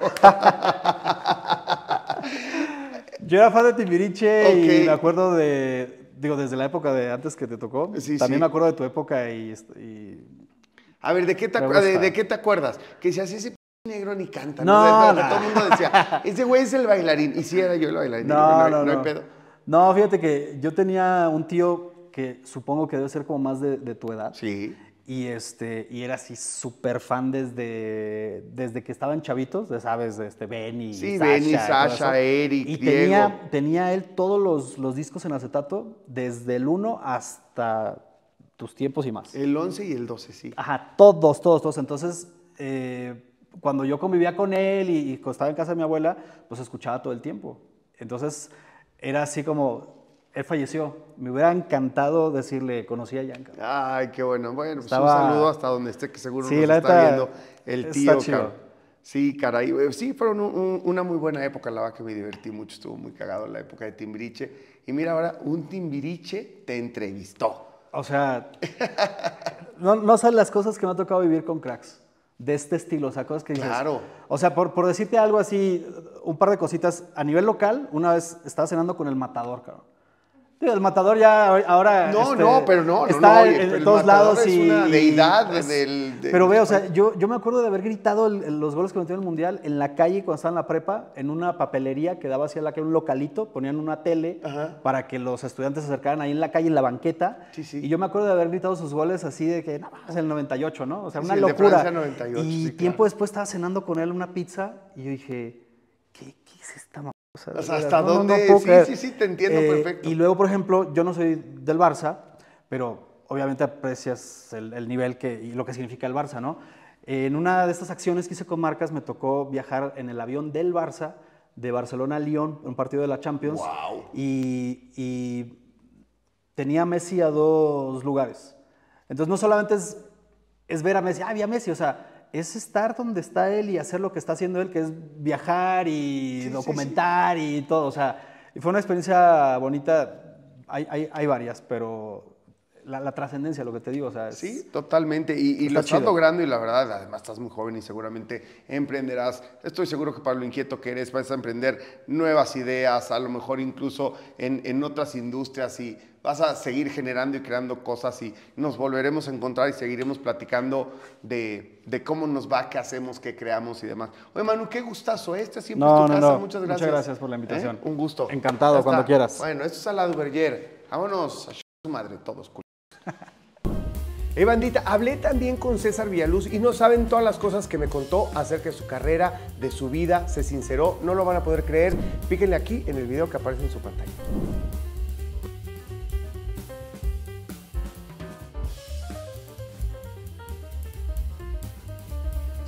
Yo era fan de Timbiriche y me acuerdo de, digo, desde la época de antes que te tocó. Sí, también me acuerdo de tu época y... a ver, ¿de qué te, acuerdas? Que si si ese negro ni canta. No, ¿no? no, Todo el mundo decía, ese güey es el bailarín. Y sí era yo el bailarín. No, no, no, hay pedo. No, fíjate que yo tenía un tío que supongo que debe ser como más de, de tu edad. Sí. Y, este, y era así súper fan desde, desde que estaban chavitos, ya sabes, este, Benny, Sasha. Benny, Sasha, Eric, y Tenía, tenía él todos los, discos en acetato, desde el 1 hasta tus tiempos y más. El 11 y el 12, sí. Ajá, todos, todos, todos. Entonces, eh, cuando yo convivía con él y, y estaba en casa de mi abuela, pues escuchaba todo el tiempo. Entonces, era así como, él falleció. Me hubiera encantado decirle, conocí a Yanka. Ay, qué bueno. Bueno, pues un saludo hasta donde esté, que seguro sí, nos la está viendo el tío. chido. Sí, caray. Eh, sí, fueron una muy buena época, la verdad que me divertí mucho. Estuvo muy cagado la época de Timbiriche. Y mira, ahora un Timbiriche te entrevistó. O sea, no, no las cosas que me ha tocado vivir con cracks de este estilo, o sea, cosas que dices. Claro. O sea, por, por decirte algo así, un par de cositas. A nivel local, una vez estaba cenando con el Matador, cabrón. El matador ya ahora. No, no, este, pero no. Está en, todos lados. y, de deidad del, Pero ve, o sea, yo, me acuerdo de haber gritado los goles que metió en el mundial en la calle cuando estaba en la prepa, en una papelería que daba hacia la calle, un localito, ponían una tele para que los estudiantes se acercaran ahí en la calle, en la banqueta. Sí, sí. Y yo me acuerdo de haber gritado sus goles así de que, nada más, el 98, ¿no? O sea, una locura. El 98, y tiempo después estaba cenando con él una pizza y yo dije, ¿qué, qué es esta mamá? O sea, hasta dónde. sí, sí, sí, te entiendo eh, Y luego, por ejemplo, yo no soy del Barça, pero obviamente aprecias el, nivel que, y lo que significa el Barça, ¿no? en una de estas acciones que hice con marcas, me tocó viajar en el avión del Barça de Barcelona a Lyon, un partido de la Champions. Wow. Y, tenía Messi a dos lugares. Entonces, no solamente es, es ver a Messi, ah, había Messi, o sea, es estar donde está él y hacer lo que está haciendo él, que es viajar y documentar y todo. O sea, fue una experiencia bonita. Hay, varias, pero la, trascendencia, lo que te digo. O sea, sí, totalmente. Y, y lo estás logrando y la verdad, además estás muy joven y seguramente emprenderás. Estoy seguro que para lo inquieto que eres vas a emprender nuevas ideas, a lo mejor incluso en, en otras industrias y vas a seguir generando y creando cosas y nos volveremos a encontrar y seguiremos platicando de, cómo nos va, qué hacemos, qué creamos y demás. Oye, Manu, qué gustazo. ¿eh? Este siempre es tu casa. Muchas gracias. Muchas gracias por la ¿Eh? invitación. Un gusto. Encantado, cuando quieras. Bueno, esto es a la Vámonos a su madre todos, culos. Ey, eh, bandita, hablé también con César Villaluz y no saben todas las cosas que me contó acerca de su carrera, de su vida, se sinceró, no lo van a poder creer. Píquenle aquí en el video que aparece en su pantalla.